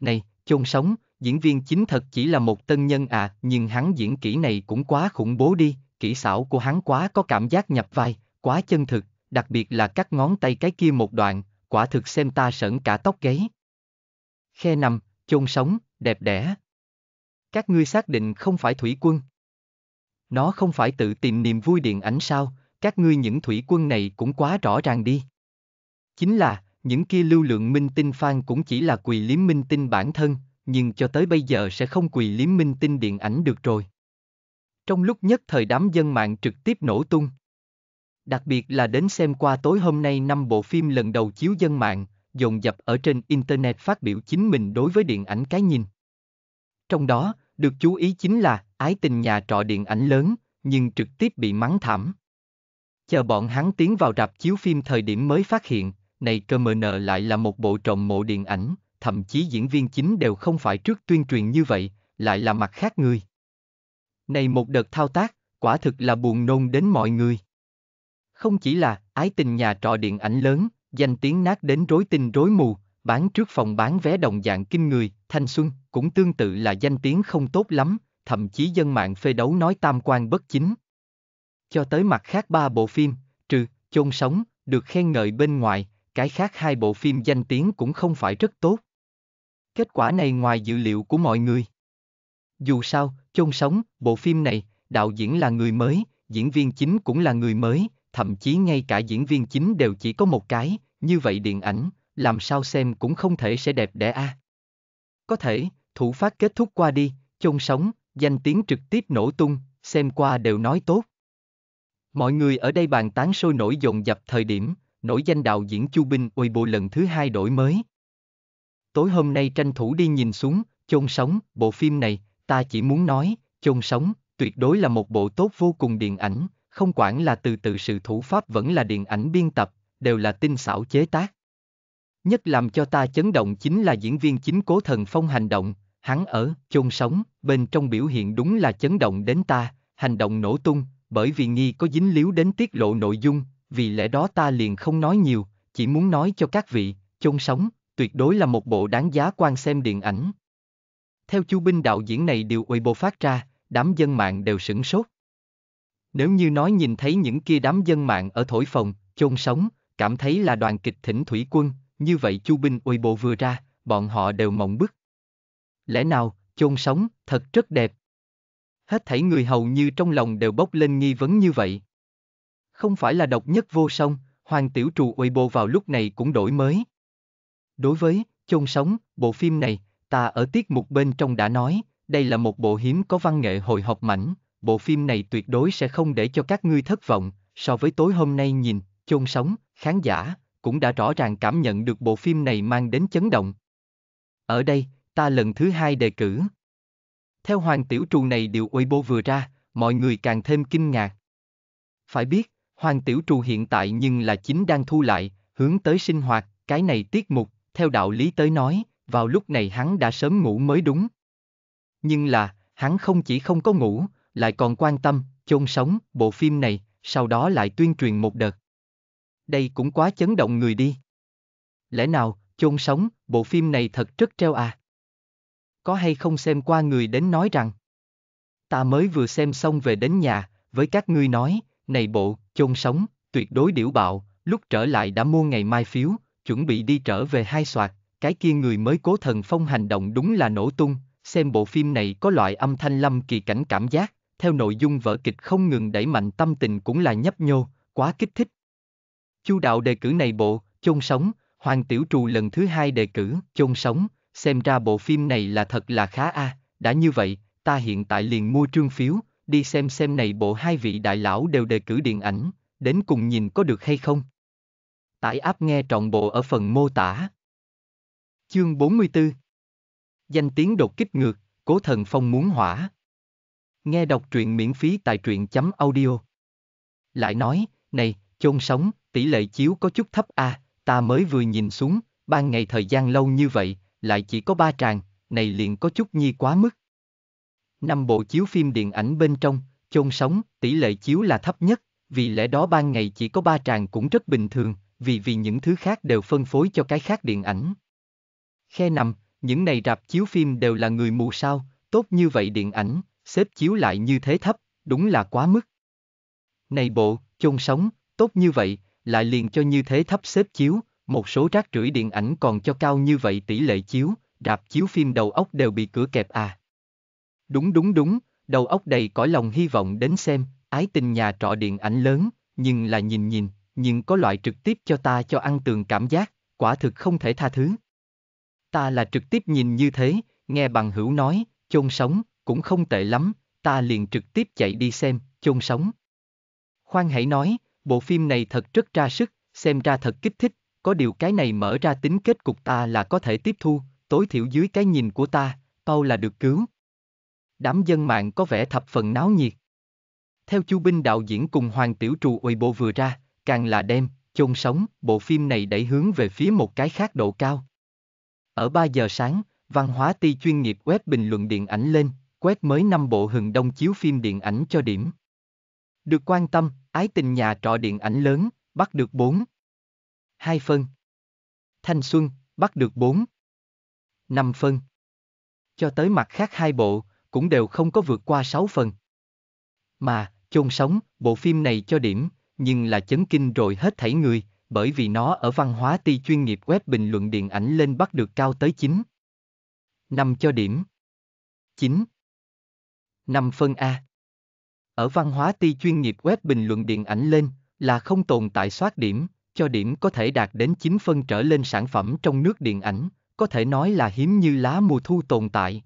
Này, chôn sống, diễn viên chính thật chỉ là một tân nhân à, nhưng hắn diễn kỹ này cũng quá khủng bố đi, kỹ xảo của hắn quá có cảm giác nhập vai, quá chân thực, đặc biệt là cắt ngón tay cái kia một đoạn, quả thực xem ta sởn cả tóc gáy. Khe nằm, chôn sống, đẹp đẽ. Các ngươi xác định không phải thủy quân. Nó không phải tự tìm niềm vui điện ảnh sao, các ngươi những thủy quân này cũng quá rõ ràng đi. Chính là, những kia lưu lượng minh tinh fan cũng chỉ là quỳ liếm minh tinh bản thân, nhưng cho tới bây giờ sẽ không quỳ liếm minh tinh điện ảnh được rồi. Trong lúc nhất thời đám dân mạng trực tiếp nổ tung. Đặc biệt là đến xem qua tối hôm nay năm bộ phim lần đầu chiếu dân mạng, dồn dập ở trên Internet phát biểu chính mình đối với điện ảnh cái nhìn. Trong đó, được chú ý chính là ái tình nhà trọ điện ảnh lớn, nhưng trực tiếp bị mắng thảm. Chờ bọn hắn tiến vào rạp chiếu phim thời điểm mới phát hiện, này cơ mờ nợ lại là một bộ trộm mộ điện ảnh, thậm chí diễn viên chính đều không phải trước tuyên truyền như vậy, lại là mặt khác người. Này một đợt thao tác, quả thực là buồn nôn đến mọi người. Không chỉ là ái tình nhà trọ điện ảnh lớn, danh tiếng nát đến rối tinh rối mù, bán trước phòng bán vé đồng dạng kinh người, thanh xuân cũng tương tự là danh tiếng không tốt lắm, thậm chí dân mạng phê đấu nói tam quan bất chính. Cho tới mặt khác ba bộ phim, trừ chôn sống, được khen ngợi bên ngoài, cái khác hai bộ phim danh tiếng cũng không phải rất tốt. Kết quả này ngoài dự liệu của mọi người. Dù sao, chôn sống, bộ phim này, đạo diễn là người mới, diễn viên chính cũng là người mới, thậm chí ngay cả diễn viên chính đều chỉ có một cái, như vậy điện ảnh, làm sao xem cũng không thể sẽ đẹp đẽ a. À. Có thể, thủ phát kết thúc qua đi, chôn sống, danh tiếng trực tiếp nổ tung, xem qua đều nói tốt. Mọi người ở đây bàn tán sôi nổi dồn dập thời điểm, nổi danh đạo diễn Chu Binh uy bộ lần thứ hai đổi mới. Tối hôm nay tranh thủ đi nhìn xuống, chôn sống, bộ phim này, ta chỉ muốn nói, chôn sống, tuyệt đối là một bộ tốt vô cùng điện ảnh, không quản là từ tự sự thủ pháp vẫn là điện ảnh biên tập, đều là tinh xảo chế tác. Nhất làm cho ta chấn động chính là diễn viên chính cố thần phong hành động, hắn ở, chôn sống, bên trong biểu hiện đúng là chấn động đến ta, hành động nổ tung, bởi vì nghi có dính líu đến tiết lộ nội dung, vì lẽ đó ta liền không nói nhiều, chỉ muốn nói cho các vị, chôn sống, tuyệt đối là một bộ đáng giá quan xem điện ảnh. Theo chú binh đạo diễn này điều uy bộ phát ra, đám dân mạng đều sửng sốt. Nếu như nói nhìn thấy những kia đám dân mạng ở thổi phòng, chôn sống, cảm thấy là đoàn kịch thỉnh thủy quân, như vậy chu binh uy bộ vừa ra, bọn họ đều mộng bức. Lẽ nào, chôn sống, thật rất đẹp. Hết thảy người hầu như trong lòng đều bốc lên nghi vấn như vậy. Không phải là độc nhất vô song, Hoàng Tiểu Trù Weibo vào lúc này cũng đổi mới. Đối với Chôn Sống, bộ phim này, ta ở tiết mục bên trong đã nói, đây là một bộ hiếm có văn nghệ hồi họp mảnh, bộ phim này tuyệt đối sẽ không để cho các ngươi thất vọng, so với tối hôm nay nhìn, Chôn Sống, khán giả, cũng đã rõ ràng cảm nhận được bộ phim này mang đến chấn động. Ở đây, ta lần thứ hai đề cử. Theo Hoàng Tiểu Trù này điều Weibo vừa ra, mọi người càng thêm kinh ngạc. Phải biết, Hoàng Tiểu Trù hiện tại nhưng là chính đang thu lại, hướng tới sinh hoạt, cái này tiết mục, theo đạo lý tới nói, vào lúc này hắn đã sớm ngủ mới đúng. Nhưng là, hắn không chỉ không có ngủ, lại còn quan tâm, chôn sống, bộ phim này, sau đó lại tuyên truyền một đợt. Đây cũng quá chấn động người đi. Lẽ nào, chôn sống, bộ phim này thật rất treo à? Có hay không xem qua người đến nói rằng, ta mới vừa xem xong về đến nhà, với các ngươi nói, này bộ, chôn sống, tuyệt đối điểu bạo, lúc trở lại đã mua ngày mai phiếu, chuẩn bị đi trở về hai soạt, cái kia người mới cố thần phong hành động đúng là nổ tung, xem bộ phim này có loại âm thanh lâm kỳ cảnh cảm giác, theo nội dung vở kịch không ngừng đẩy mạnh tâm tình cũng là nhấp nhô, quá kích thích. Chu đạo đề cử này bộ, chôn sống, Hoàng Tiểu Trù lần thứ hai đề cử, chôn sống, xem ra bộ phim này là thật là khá a, à. đã như vậy, ta hiện tại liền mua trương phiếu, đi xem xem này bộ hai vị đại lão đều đề cử điện ảnh, đến cùng nhìn có được hay không. Tải áp nghe trọn bộ ở phần mô tả. Chương 44 Danh tiếng đột kích ngược, cố thần phong muốn hỏa. Nghe đọc truyện miễn phí tại truyện chấm audio. Lại nói, này, chôn sống, tỷ lệ chiếu có chút thấp a à, ta mới vừa nhìn xuống, ban ngày thời gian lâu như vậy, lại chỉ có ba tràng, này liền có chút nhi quá mức năm bộ chiếu phim điện ảnh bên trong, chôn sống, tỷ lệ chiếu là thấp nhất, vì lẽ đó ban ngày chỉ có ba tràng cũng rất bình thường, vì vì những thứ khác đều phân phối cho cái khác điện ảnh. Khe nằm, những này rạp chiếu phim đều là người mù sao, tốt như vậy điện ảnh, xếp chiếu lại như thế thấp, đúng là quá mức. Này bộ, chôn sống, tốt như vậy, lại liền cho như thế thấp xếp chiếu, một số rác rưởi điện ảnh còn cho cao như vậy tỷ lệ chiếu, rạp chiếu phim đầu óc đều bị cửa kẹp à. Đúng đúng đúng, đầu óc đầy cõi lòng hy vọng đến xem, ái tình nhà trọ điện ảnh lớn, nhưng là nhìn nhìn, nhưng có loại trực tiếp cho ta cho ăn tường cảm giác, quả thực không thể tha thứ. Ta là trực tiếp nhìn như thế, nghe bằng hữu nói, chôn sống, cũng không tệ lắm, ta liền trực tiếp chạy đi xem, chôn sống. Khoan hãy nói, bộ phim này thật rất ra sức, xem ra thật kích thích, có điều cái này mở ra tính kết cục ta là có thể tiếp thu, tối thiểu dưới cái nhìn của ta, Paul là được cứu đám dân mạng có vẻ thập phần náo nhiệt. Theo Chu Binh đạo diễn cùng Hoàng Tiểu Trù Uy vừa ra, càng là đêm, chôn sống, bộ phim này đẩy hướng về phía một cái khác độ cao. Ở 3 giờ sáng, văn hóa ti chuyên nghiệp web bình luận điện ảnh lên, quét mới năm bộ hừng đông chiếu phim điện ảnh cho điểm. Được quan tâm, ái tình nhà trọ điện ảnh lớn, bắt được 4. hai phân. Thanh xuân, bắt được 4. năm phân. Cho tới mặt khác hai bộ, cũng đều không có vượt qua 6 phần. Mà, chôn sống, bộ phim này cho điểm, nhưng là chấn kinh rồi hết thảy người, bởi vì nó ở văn hóa ti chuyên nghiệp web bình luận điện ảnh lên bắt được cao tới 9. 5 cho điểm. 9. 5 phân A. Ở văn hóa ti chuyên nghiệp web bình luận điện ảnh lên là không tồn tại soát điểm, cho điểm có thể đạt đến 9 phân trở lên sản phẩm trong nước điện ảnh, có thể nói là hiếm như lá mùa thu tồn tại.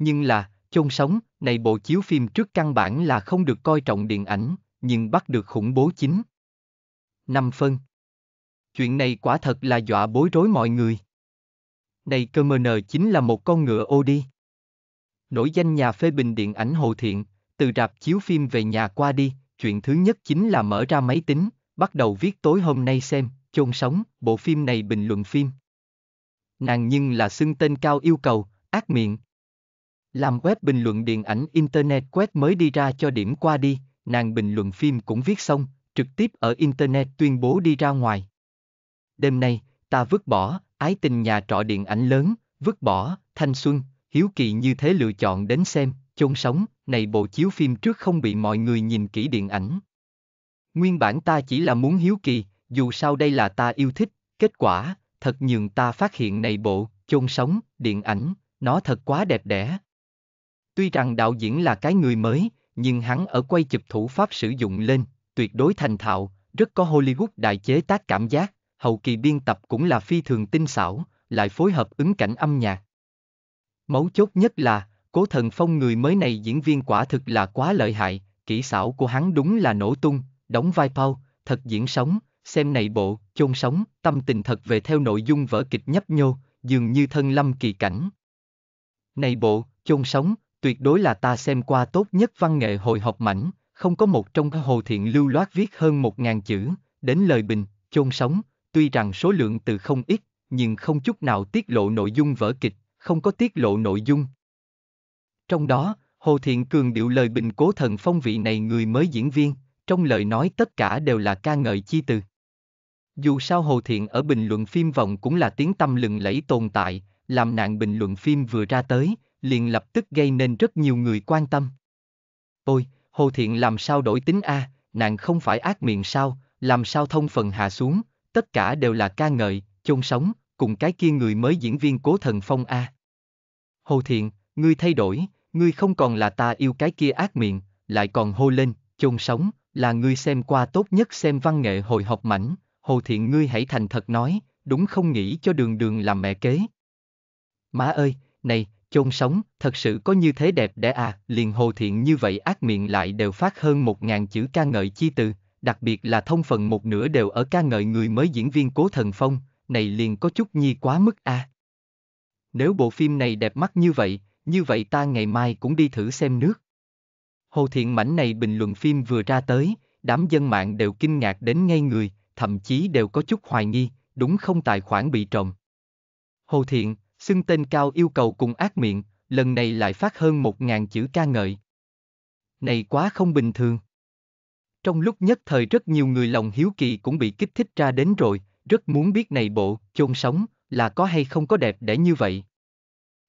Nhưng là, chôn sống, này bộ chiếu phim trước căn bản là không được coi trọng điện ảnh, nhưng bắt được khủng bố chính. năm phân Chuyện này quả thật là dọa bối rối mọi người. Này cơ mờ nờ chính là một con ngựa ô đi. Nổi danh nhà phê bình điện ảnh Hồ Thiện, từ rạp chiếu phim về nhà qua đi, chuyện thứ nhất chính là mở ra máy tính, bắt đầu viết tối hôm nay xem, chôn sống, bộ phim này bình luận phim. Nàng nhưng là xưng tên cao yêu cầu, ác miệng. Làm web bình luận điện ảnh Internet Web mới đi ra cho điểm qua đi, nàng bình luận phim cũng viết xong, trực tiếp ở Internet tuyên bố đi ra ngoài. Đêm nay, ta vứt bỏ, ái tình nhà trọ điện ảnh lớn, vứt bỏ, thanh xuân, hiếu kỳ như thế lựa chọn đến xem, chôn sống, này bộ chiếu phim trước không bị mọi người nhìn kỹ điện ảnh. Nguyên bản ta chỉ là muốn hiếu kỳ, dù sao đây là ta yêu thích, kết quả, thật nhường ta phát hiện này bộ, chôn sống, điện ảnh, nó thật quá đẹp đẽ. Tuy rằng đạo diễn là cái người mới, nhưng hắn ở quay chụp thủ pháp sử dụng lên, tuyệt đối thành thạo, rất có Hollywood đại chế tác cảm giác, hậu kỳ biên tập cũng là phi thường tinh xảo, lại phối hợp ứng cảnh âm nhạc. Mấu chốt nhất là, cố thần phong người mới này diễn viên quả thực là quá lợi hại, kỹ xảo của hắn đúng là nổ tung, đóng vai Paul, thật diễn sống, xem này bộ, chôn sống, tâm tình thật về theo nội dung vở kịch nhấp nhô, dường như thân lâm kỳ cảnh. Này bộ, chôn sống, tuyệt đối là ta xem qua tốt nhất văn nghệ hồi học mảnh, không có một trong hồ thiện lưu loát viết hơn một ngàn chữ, đến lời bình, chôn sống, tuy rằng số lượng từ không ít, nhưng không chút nào tiết lộ nội dung vở kịch, không có tiết lộ nội dung. Trong đó, Hồ Thiện Cường điệu lời bình cố thần phong vị này người mới diễn viên, trong lời nói tất cả đều là ca ngợi chi từ. Dù sao Hồ Thiện ở bình luận phim vòng cũng là tiếng tâm lừng lẫy tồn tại, làm nạn bình luận phim vừa ra tới, liền lập tức gây nên rất nhiều người quan tâm. Ôi, Hồ Thiện làm sao đổi tính A, nàng không phải ác miệng sao, làm sao thông phần hạ xuống, tất cả đều là ca ngợi, chôn sống, cùng cái kia người mới diễn viên cố thần phong A. Hồ Thiện, ngươi thay đổi, ngươi không còn là ta yêu cái kia ác miệng, lại còn hô lên, chôn sống, là ngươi xem qua tốt nhất xem văn nghệ hồi học mảnh, Hồ Thiện ngươi hãy thành thật nói, đúng không nghĩ cho đường đường làm mẹ kế. Má ơi, này, chôn sống, thật sự có như thế đẹp đẽ à, liền hồ thiện như vậy ác miệng lại đều phát hơn một ngàn chữ ca ngợi chi từ, đặc biệt là thông phần một nửa đều ở ca ngợi người mới diễn viên cố thần phong, này liền có chút nhi quá mức a. À. Nếu bộ phim này đẹp mắt như vậy, như vậy ta ngày mai cũng đi thử xem nước. Hồ Thiện Mảnh này bình luận phim vừa ra tới, đám dân mạng đều kinh ngạc đến ngay người, thậm chí đều có chút hoài nghi, đúng không tài khoản bị trộm. Hồ Thiện, Xưng tên cao yêu cầu cùng ác miệng, lần này lại phát hơn một ngàn chữ ca ngợi. Này quá không bình thường. Trong lúc nhất thời rất nhiều người lòng hiếu kỳ cũng bị kích thích ra đến rồi, rất muốn biết này bộ, chôn sống, là có hay không có đẹp để như vậy.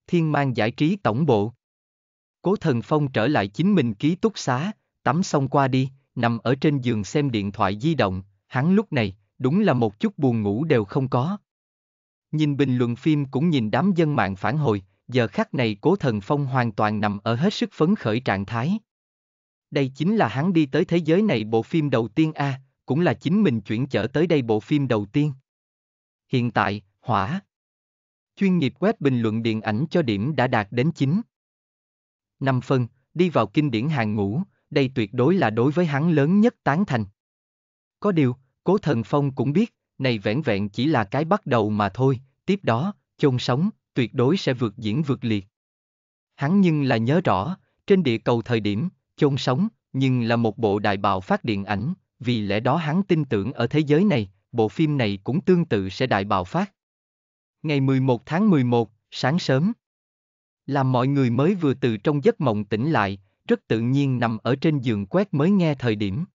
Thiên mang giải trí tổng bộ. Cố thần phong trở lại chính mình ký túc xá, tắm xong qua đi, nằm ở trên giường xem điện thoại di động, hắn lúc này, đúng là một chút buồn ngủ đều không có. Nhìn bình luận phim cũng nhìn đám dân mạng phản hồi, giờ khắc này cố thần phong hoàn toàn nằm ở hết sức phấn khởi trạng thái. Đây chính là hắn đi tới thế giới này bộ phim đầu tiên a, cũng là chính mình chuyển trở tới đây bộ phim đầu tiên. Hiện tại, hỏa. Chuyên nghiệp web bình luận điện ảnh cho điểm đã đạt đến 9. 5 phân, đi vào kinh điển hàng ngũ, đây tuyệt đối là đối với hắn lớn nhất tán thành. Có điều, cố thần phong cũng biết, này vẻn vẹn chỉ là cái bắt đầu mà thôi, tiếp đó, chôn sống, tuyệt đối sẽ vượt diễn vượt liệt. Hắn nhưng là nhớ rõ, trên địa cầu thời điểm, chôn sống, nhưng là một bộ đại bạo phát điện ảnh, vì lẽ đó hắn tin tưởng ở thế giới này, bộ phim này cũng tương tự sẽ đại bạo phát. Ngày 11 tháng 11, sáng sớm, làm mọi người mới vừa từ trong giấc mộng tỉnh lại, rất tự nhiên nằm ở trên giường quét mới nghe thời điểm.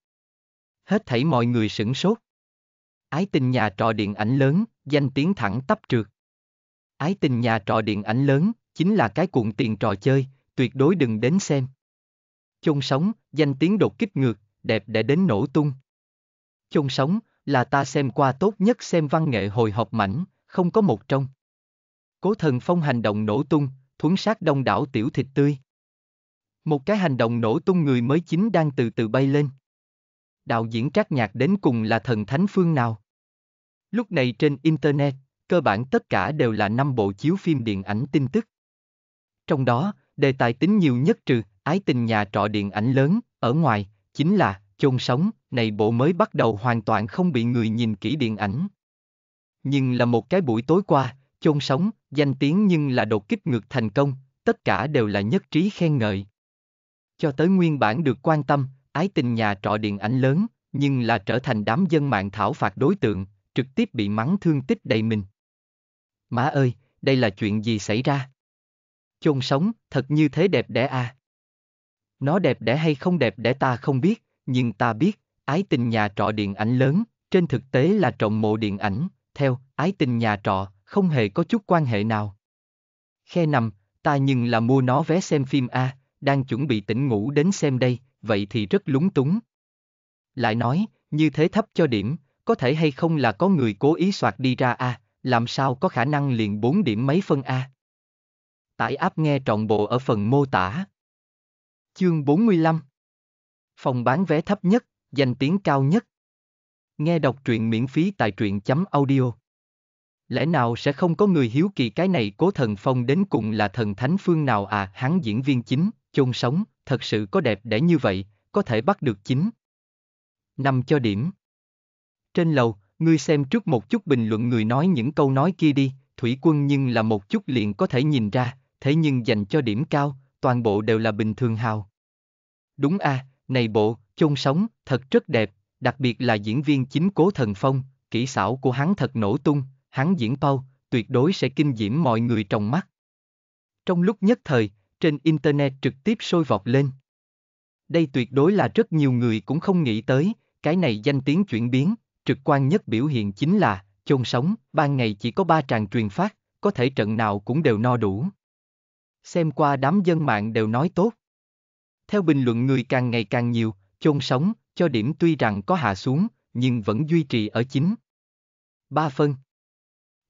Hết thảy mọi người sửng sốt. Ái tình nhà trọ điện ảnh lớn, danh tiếng thẳng tắp trượt. Ái tình nhà trọ điện ảnh lớn, chính là cái cuộn tiền trò chơi, tuyệt đối đừng đến xem. Chôn sống, danh tiếng đột kích ngược, đẹp để đến nổ tung. Chôn sống, là ta xem qua tốt nhất xem văn nghệ hồi hộp mảnh, không có một trong. Cố thần phong hành động nổ tung, thuấn sát đông đảo tiểu thịt tươi. Một cái hành động nổ tung người mới chính đang từ từ bay lên đạo diễn Trác Nhạc đến cùng là thần thánh phương nào? Lúc này trên Internet, cơ bản tất cả đều là năm bộ chiếu phim điện ảnh tin tức. Trong đó, đề tài tính nhiều nhất trừ Ái tình nhà trọ điện ảnh lớn, ở ngoài, chính là Chôn sống, này bộ mới bắt đầu hoàn toàn không bị người nhìn kỹ điện ảnh. Nhưng là một cái buổi tối qua, Chôn sống, danh tiếng nhưng là đột kích ngược thành công, tất cả đều là nhất trí khen ngợi. Cho tới nguyên bản được quan tâm, ái tình nhà trọ điện ảnh lớn, nhưng là trở thành đám dân mạng thảo phạt đối tượng, trực tiếp bị mắng thương tích đầy mình. Má ơi, đây là chuyện gì xảy ra? Chôn sống, thật như thế đẹp đẽ à. Nó đẹp đẽ hay không đẹp đẽ ta không biết, nhưng ta biết, ái tình nhà trọ điện ảnh lớn, trên thực tế là trọng mộ điện ảnh, theo, ái tình nhà trọ, không hề có chút quan hệ nào. Khe nằm, ta nhưng là mua nó vé xem phim A, đang chuẩn bị tỉnh ngủ đến xem đây, vậy thì rất lúng túng. Lại nói, như thế thấp cho điểm, có thể hay không là có người cố ý soạt đi ra a, làm sao có khả năng liền 4 điểm mấy phân a. Tải áp nghe trọn bộ ở phần mô tả. Chương 45 Phòng bán vé thấp nhất, danh tiếng cao nhất. Nghe đọc truyện miễn phí tại truyện.audio lẽ nào sẽ không có người hiếu kỳ cái này cố thần phong đến cùng là thần thánh phương nào à hắn diễn viên chính chôn sống thật sự có đẹp để như vậy, có thể bắt được chính. Nằm cho điểm. Trên lầu, ngươi xem trước một chút bình luận người nói những câu nói kia đi, thủy quân nhưng là một chút liền có thể nhìn ra, thế nhưng dành cho điểm cao, toàn bộ đều là bình thường hào. Đúng a, à, này bộ, chôn sống, thật rất đẹp, đặc biệt là diễn viên chính cố thần phong, kỹ xảo của hắn thật nổ tung, hắn diễn bao, tuyệt đối sẽ kinh diễm mọi người trong mắt. Trong lúc nhất thời, trên Internet trực tiếp sôi vọt lên. Đây tuyệt đối là rất nhiều người cũng không nghĩ tới, cái này danh tiếng chuyển biến, trực quan nhất biểu hiện chính là, chôn sống, ban ngày chỉ có ba tràng truyền phát, có thể trận nào cũng đều no đủ. Xem qua đám dân mạng đều nói tốt. Theo bình luận người càng ngày càng nhiều, chôn sống, cho điểm tuy rằng có hạ xuống, nhưng vẫn duy trì ở chính. ba phân.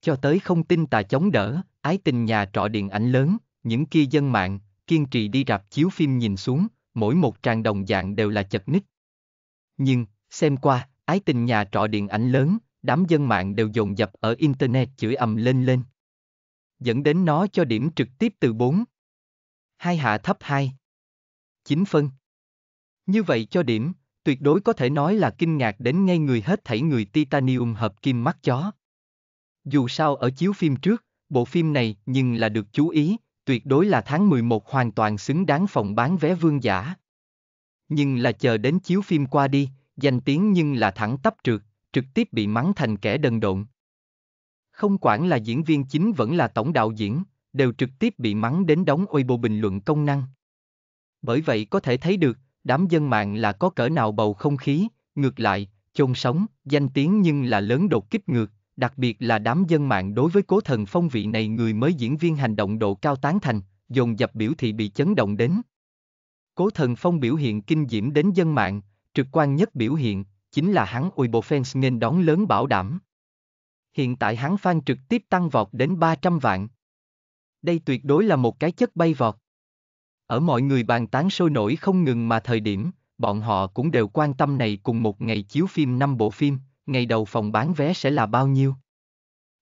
Cho tới không tin tà chống đỡ, ái tình nhà trọ điện ảnh lớn, những kia dân mạng, kiên trì đi rạp chiếu phim nhìn xuống, mỗi một tràng đồng dạng đều là chật ních. Nhưng, xem qua, ái tình nhà trọ điện ảnh lớn, đám dân mạng đều dồn dập ở Internet chửi ầm lên lên. Dẫn đến nó cho điểm trực tiếp từ 4. Hai hạ thấp 2. 9 phân. Như vậy cho điểm, tuyệt đối có thể nói là kinh ngạc đến ngay người hết thảy người titanium hợp kim mắt chó. Dù sao ở chiếu phim trước, bộ phim này nhưng là được chú ý, tuyệt đối là tháng 11 hoàn toàn xứng đáng phòng bán vé vương giả. Nhưng là chờ đến chiếu phim qua đi, danh tiếng nhưng là thẳng tắp trượt, trực tiếp bị mắng thành kẻ đần độn. Không quản là diễn viên chính vẫn là tổng đạo diễn, đều trực tiếp bị mắng đến đóng ôi bộ bình luận công năng. Bởi vậy có thể thấy được, đám dân mạng là có cỡ nào bầu không khí, ngược lại, chôn sống, danh tiếng nhưng là lớn đột kích ngược, đặc biệt là đám dân mạng đối với cố thần phong vị này người mới diễn viên hành động độ cao tán thành, dồn dập biểu thị bị chấn động đến. Cố thần phong biểu hiện kinh diễm đến dân mạng, trực quan nhất biểu hiện, chính là hắn ui bộ fans nên đón lớn bảo đảm. Hiện tại hắn fan trực tiếp tăng vọt đến 300 vạn. Đây tuyệt đối là một cái chất bay vọt. Ở mọi người bàn tán sôi nổi không ngừng mà thời điểm, bọn họ cũng đều quan tâm này cùng một ngày chiếu phim năm bộ phim, ngày đầu phòng bán vé sẽ là bao nhiêu?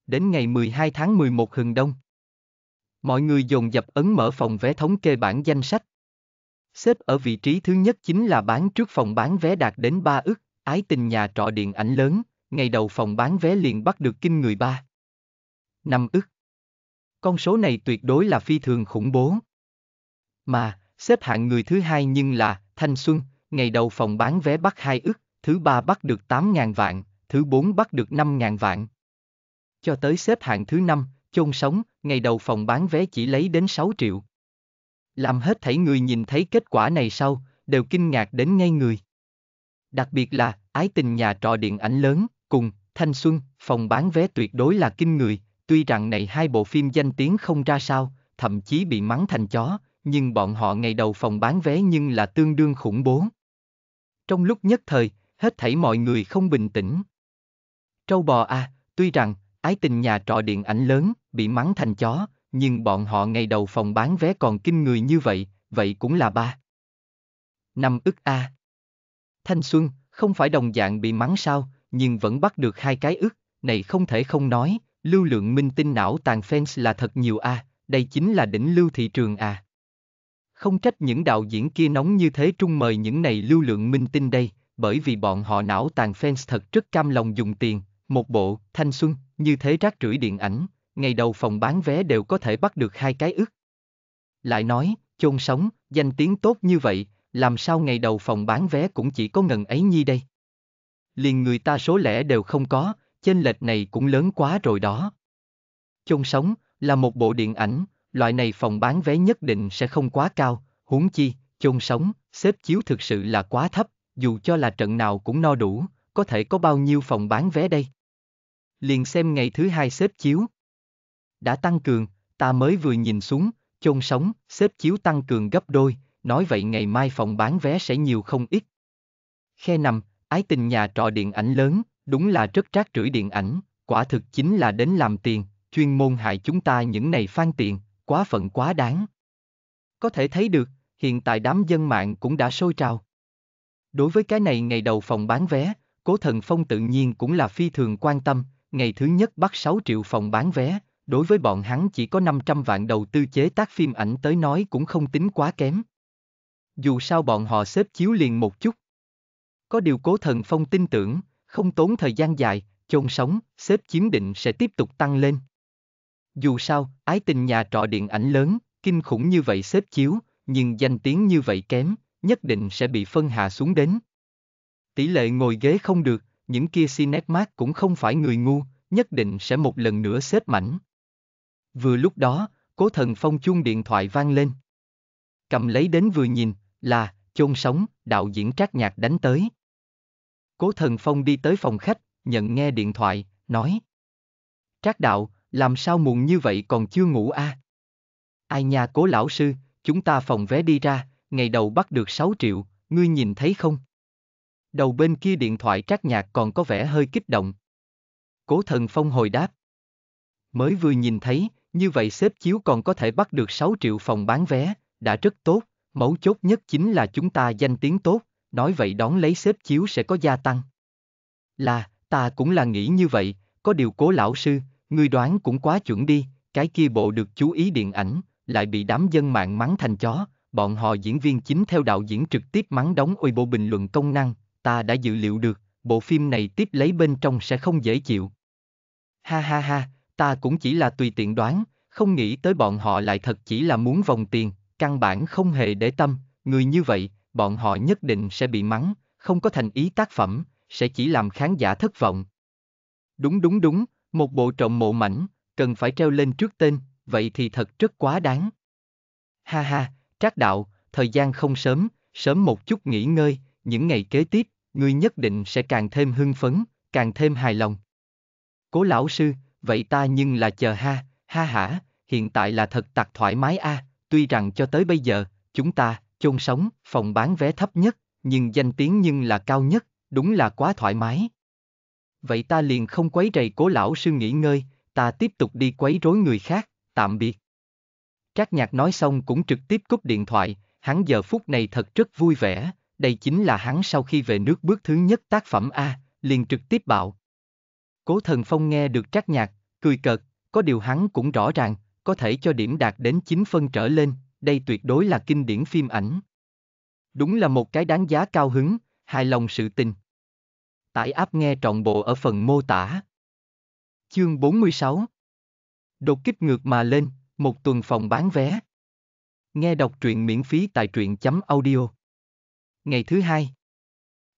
Đến ngày 12 tháng 11 hừng đông. Mọi người dồn dập ấn mở phòng vé thống kê bản danh sách. Xếp ở vị trí thứ nhất chính là bán trước phòng bán vé đạt đến 3 ức, ái tình nhà trọ điện ảnh lớn, ngày đầu phòng bán vé liền bắt được kinh người ba. 5 ức. Con số này tuyệt đối là phi thường khủng bố. Mà, xếp hạng người thứ hai nhưng là Thanh Xuân, ngày đầu phòng bán vé bắt 2 ức, thứ ba bắt được 8.000 vạn, thứ 4 bắt được 5.000 vạn. Cho tới xếp hạng thứ 5, chôn sống, ngày đầu phòng bán vé chỉ lấy đến 6 triệu. Làm hết thảy người nhìn thấy kết quả này sau, đều kinh ngạc đến ngay người. Đặc biệt là, ái tình nhà trọ điện ảnh lớn, cùng, thanh xuân, phòng bán vé tuyệt đối là kinh người, tuy rằng này hai bộ phim danh tiếng không ra sao, thậm chí bị mắng thành chó, nhưng bọn họ ngày đầu phòng bán vé nhưng là tương đương khủng bố. Trong lúc nhất thời, hết thảy mọi người không bình tĩnh. Trâu bò à, tuy rằng, ái tình nhà trọ điện ảnh lớn, bị mắng thành chó, nhưng bọn họ ngày đầu phòng bán vé còn kinh người như vậy, vậy cũng là ba. Năm ức a. Thanh xuân, không phải đồng dạng bị mắng sao, nhưng vẫn bắt được hai cái ức, này không thể không nói, lưu lượng minh tinh não tàn fans là thật nhiều a, đây chính là đỉnh lưu thị trường a. À. Không trách những đạo diễn kia nóng như thế trung mời những này lưu lượng minh tinh đây, bởi vì bọn họ não tàn fans thật rất cam lòng dùng tiền, một bộ, thanh xuân, như thế rác rưởi điện ảnh, ngày đầu phòng bán vé đều có thể bắt được hai cái ức. Lại nói, chôn sống, danh tiếng tốt như vậy, làm sao ngày đầu phòng bán vé cũng chỉ có ngần ấy nhi đây. Liền người ta số lẻ đều không có, chênh lệch này cũng lớn quá rồi đó. Chôn sống, là một bộ điện ảnh, loại này phòng bán vé nhất định sẽ không quá cao, huống chi, chôn sống, xếp chiếu thực sự là quá thấp, dù cho là trận nào cũng no đủ, có thể có bao nhiêu phòng bán vé đây? Liền xem ngày thứ hai xếp chiếu. Đã tăng cường, ta mới vừa nhìn xuống, chôn sống, xếp chiếu tăng cường gấp đôi, nói vậy ngày mai phòng bán vé sẽ nhiều không ít. Khe nằm, ái tình nhà trọ điện ảnh lớn, đúng là rất trác rưởi điện ảnh, quả thực chính là đến làm tiền, chuyên môn hại chúng ta những này phan tiền, quá phận quá đáng. Có thể thấy được, hiện tại đám dân mạng cũng đã sôi trào. Đối với cái này ngày đầu phòng bán vé, Cố Thần Phong tự nhiên cũng là phi thường quan tâm, ngày thứ nhất bắt 6 triệu phòng bán vé, đối với bọn hắn chỉ có 500 vạn đầu tư chế tác phim ảnh tới nói cũng không tính quá kém. Dù sao bọn họ xếp chiếu liền một chút. Có điều Cố Thần Phong tin tưởng, không tốn thời gian dài, chôn sống, xếp chiếm định sẽ tiếp tục tăng lên. Dù sao, ái tình nhà trọ điện ảnh lớn, kinh khủng như vậy xếp chiếu, nhưng danh tiếng như vậy kém, nhất định sẽ bị phân hạ xuống đến. Tỷ lệ ngồi ghế không được, những kia Sinesmart cũng không phải người ngu, nhất định sẽ một lần nữa xếp mảnh. Vừa lúc đó, cố thần phong chuông điện thoại vang lên. Cầm lấy đến vừa nhìn, là, chôn sống, đạo diễn trác nhạc đánh tới. Cố thần phong đi tới phòng khách, nhận nghe điện thoại, nói. Trác đạo, làm sao muộn như vậy còn chưa ngủ a? À? Ai nha cố lão sư, chúng ta phòng vé đi ra, ngày đầu bắt được 6 triệu, ngươi nhìn thấy không? Đầu bên kia điện thoại trác nhạc còn có vẻ hơi kích động. Cố thần phong hồi đáp. Mới vừa nhìn thấy, như vậy xếp chiếu còn có thể bắt được 6 triệu phòng bán vé, đã rất tốt, mấu chốt nhất chính là chúng ta danh tiếng tốt, nói vậy đón lấy xếp chiếu sẽ có gia tăng. Là, ta cũng là nghĩ như vậy, có điều cố lão sư, ngươi đoán cũng quá chuẩn đi, cái kia bộ được chú ý điện ảnh, lại bị đám dân mạng mắng thành chó, bọn họ diễn viên chính theo đạo diễn trực tiếp mắng đóng ôi bộ bình luận công năng, ta đã dự liệu được, bộ phim này tiếp lấy bên trong sẽ không dễ chịu. Ha ha ha, ta cũng chỉ là tùy tiện đoán, không nghĩ tới bọn họ lại thật chỉ là muốn vòng tiền, căn bản không hề để tâm, người như vậy, bọn họ nhất định sẽ bị mắng, không có thành ý tác phẩm, sẽ chỉ làm khán giả thất vọng. Đúng đúng đúng, một bộ trộm mộ mảnh, cần phải treo lên trước tên, vậy thì thật rất quá đáng. Ha ha, Trác đạo, thời gian không sớm, sớm một chút nghỉ ngơi, những ngày kế tiếp, ngươi nhất định sẽ càng thêm hưng phấn, càng thêm hài lòng. Cố lão sư, vậy ta nhưng là chờ ha, ha hả, hiện tại là thật tặc thoải mái a, à, tuy rằng cho tới bây giờ, chúng ta, chôn sống, phòng bán vé thấp nhất, nhưng danh tiếng nhưng là cao nhất, đúng là quá thoải mái. Vậy ta liền không quấy rầy cố lão sư nghỉ ngơi, ta tiếp tục đi quấy rối người khác, tạm biệt. Trác nhạc nói xong cũng trực tiếp cúp điện thoại, hắn giờ phút này thật rất vui vẻ, đây chính là hắn sau khi về nước bước thứ nhất tác phẩm A, liền trực tiếp bạo. Cố thần phong nghe được trác nhạc, cười cợt, có điều hắn cũng rõ ràng, có thể cho điểm đạt đến 9 phân trở lên, đây tuyệt đối là kinh điển phim ảnh. Đúng là một cái đáng giá cao hứng, hài lòng sự tình. Tải áp nghe trọn bộ ở phần mô tả. Chương 46 Đột kích ngược mà lên, một tuần phòng bán vé. Nghe đọc truyện miễn phí tại truyện.audio chấm Ngày thứ hai,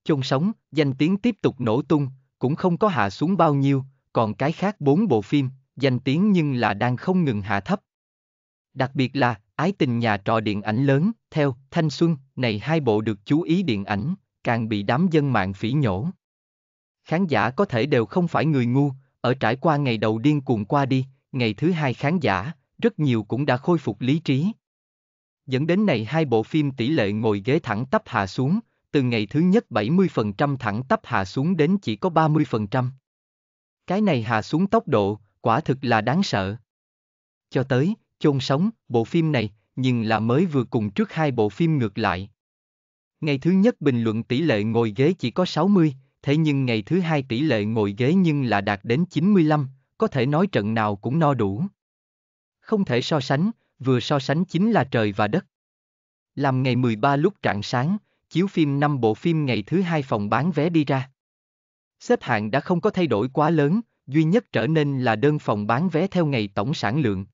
chôn sống, danh tiếng tiếp tục nổ tung, cũng không có hạ xuống bao nhiêu, còn cái khác bốn bộ phim, danh tiếng nhưng là đang không ngừng hạ thấp. Đặc biệt là, ái tình nhà trọ điện ảnh lớn, theo, thanh xuân, này hai bộ được chú ý điện ảnh, càng bị đám dân mạng phỉ nhổ. Khán giả có thể đều không phải người ngu, ở trải qua ngày đầu điên cuồng qua đi, ngày thứ hai khán giả, rất nhiều cũng đã khôi phục lý trí dẫn đến này hai bộ phim tỷ lệ ngồi ghế thẳng tắp hạ xuống, từ ngày thứ nhất 70% thẳng tắp hạ xuống đến chỉ có 30%. Cái này hạ xuống tốc độ, quả thực là đáng sợ. Cho tới, chôn sống, bộ phim này, nhưng là mới vừa cùng trước hai bộ phim ngược lại. Ngày thứ nhất bình luận tỷ lệ ngồi ghế chỉ có 60, thế nhưng ngày thứ hai tỷ lệ ngồi ghế nhưng là đạt đến 95, có thể nói trận nào cũng no đủ. Không thể so sánh, vừa so sánh chính là trời và đất. Làm ngày 13 lúc trạng sáng, chiếu phim 5 bộ phim ngày thứ hai phòng bán vé đi ra. Xếp hạng đã không có thay đổi quá lớn, duy nhất trở nên là đơn phòng bán vé theo ngày tổng sản lượng.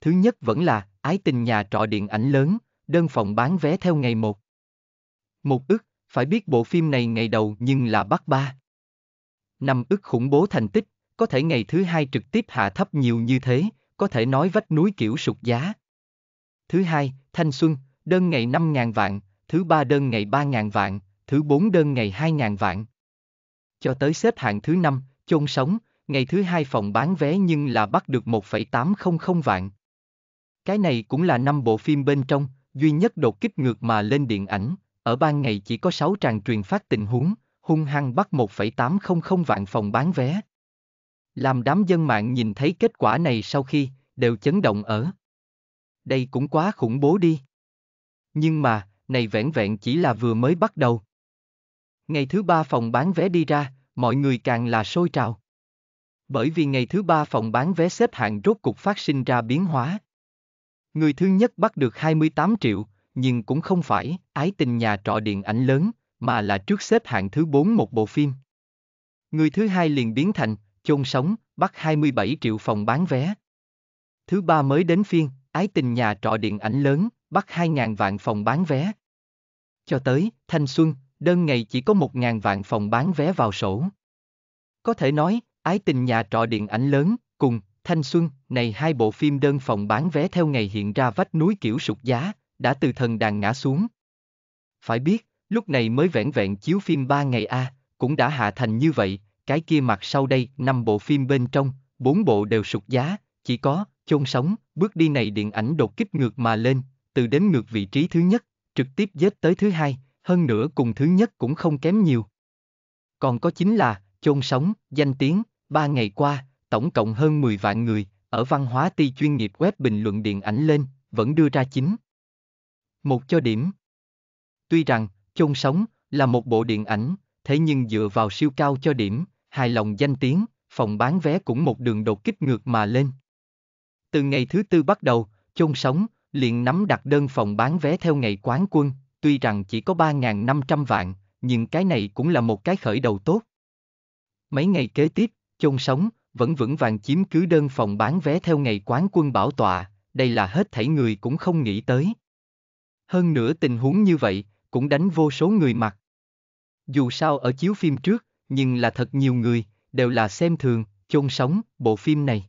Thứ nhất vẫn là Ái tình nhà trọ điện ảnh lớn, đơn phòng bán vé theo ngày một. Một ức, phải biết bộ phim này ngày đầu nhưng là bắt ba. Năm ức khủng bố thành tích, có thể ngày thứ hai trực tiếp hạ thấp nhiều như thế, có thể nói vách núi kiểu sụt giá. Thứ hai, thanh xuân, đơn ngày 5.000 vạn, thứ ba đơn ngày 3.000 vạn, thứ bốn đơn ngày 2.000 vạn. Cho tới xếp hạng thứ năm, chôn sống, ngày thứ hai phòng bán vé nhưng là bắt được 1,800 vạn. Cái này cũng là năm bộ phim bên trong, duy nhất đột kích ngược mà lên điện ảnh, ở ban ngày chỉ có 6 tràng truyền phát tình huống, hung hăng bắt 1,800 vạn phòng bán vé. Làm đám dân mạng nhìn thấy kết quả này sau khi, đều chấn động ở. Đây cũng quá khủng bố đi. Nhưng mà, này vẻn vẹn chỉ là vừa mới bắt đầu. Ngày thứ ba phòng bán vé đi ra, mọi người càng là sôi trào. Bởi vì ngày thứ ba phòng bán vé xếp hạng rốt cục phát sinh ra biến hóa. Người thứ nhất bắt được 28 triệu, nhưng cũng không phải ái tình nhà trọ điện ảnh lớn, mà là trước xếp hạng thứ bốn một bộ phim. Người thứ hai liền biến thành chôn sống, bắt 27 triệu phòng bán vé. Thứ ba mới đến phiên, ái tình nhà trọ điện ảnh lớn, bắt 2.000 vạn phòng bán vé. Cho tới, thanh xuân, đơn ngày chỉ có 1.000 vạn phòng bán vé vào sổ. Có thể nói, ái tình nhà trọ điện ảnh lớn, cùng, thanh xuân, này hai bộ phim đơn phòng bán vé theo ngày hiện ra vách núi kiểu sụt giá, đã từ thần đàn ngã xuống. Phải biết, lúc này mới vẹn vẹn chiếu phim 3 ngày A, à, cũng đã hạ thành như vậy, cái kia mặt sau đây, năm bộ phim bên trong, bốn bộ đều sụt giá, chỉ có, chôn sống, bước đi này điện ảnh đột kích ngược mà lên, từ đến ngược vị trí thứ nhất, trực tiếp dết tới thứ hai, hơn nữa cùng thứ nhất cũng không kém nhiều. Còn có chính là, chôn sống, danh tiếng, ba ngày qua, tổng cộng hơn 10 vạn người, ở văn hóa ti chuyên nghiệp web bình luận điện ảnh lên, vẫn đưa ra chính. Một cho điểm. Tuy rằng, chôn sống, là một bộ điện ảnh, thế nhưng dựa vào siêu cao cho điểm, hài lòng danh tiếng, phòng bán vé cũng một đường đột kích ngược mà lên. Từ ngày thứ tư bắt đầu, chôn sống, liền nắm đặt đơn phòng bán vé theo ngày quán quân, tuy rằng chỉ có 3.500 vạn, nhưng cái này cũng là một cái khởi đầu tốt. Mấy ngày kế tiếp, chôn sống, vẫn vững vàng chiếm cứ đơn phòng bán vé theo ngày quán quân bảo tọa, đây là hết thảy người cũng không nghĩ tới. Hơn nữa tình huống như vậy, cũng đánh vô số người mặt. Dù sao ở chiếu phim trước, nhưng là thật nhiều người, đều là xem thường, chôn sống, bộ phim này.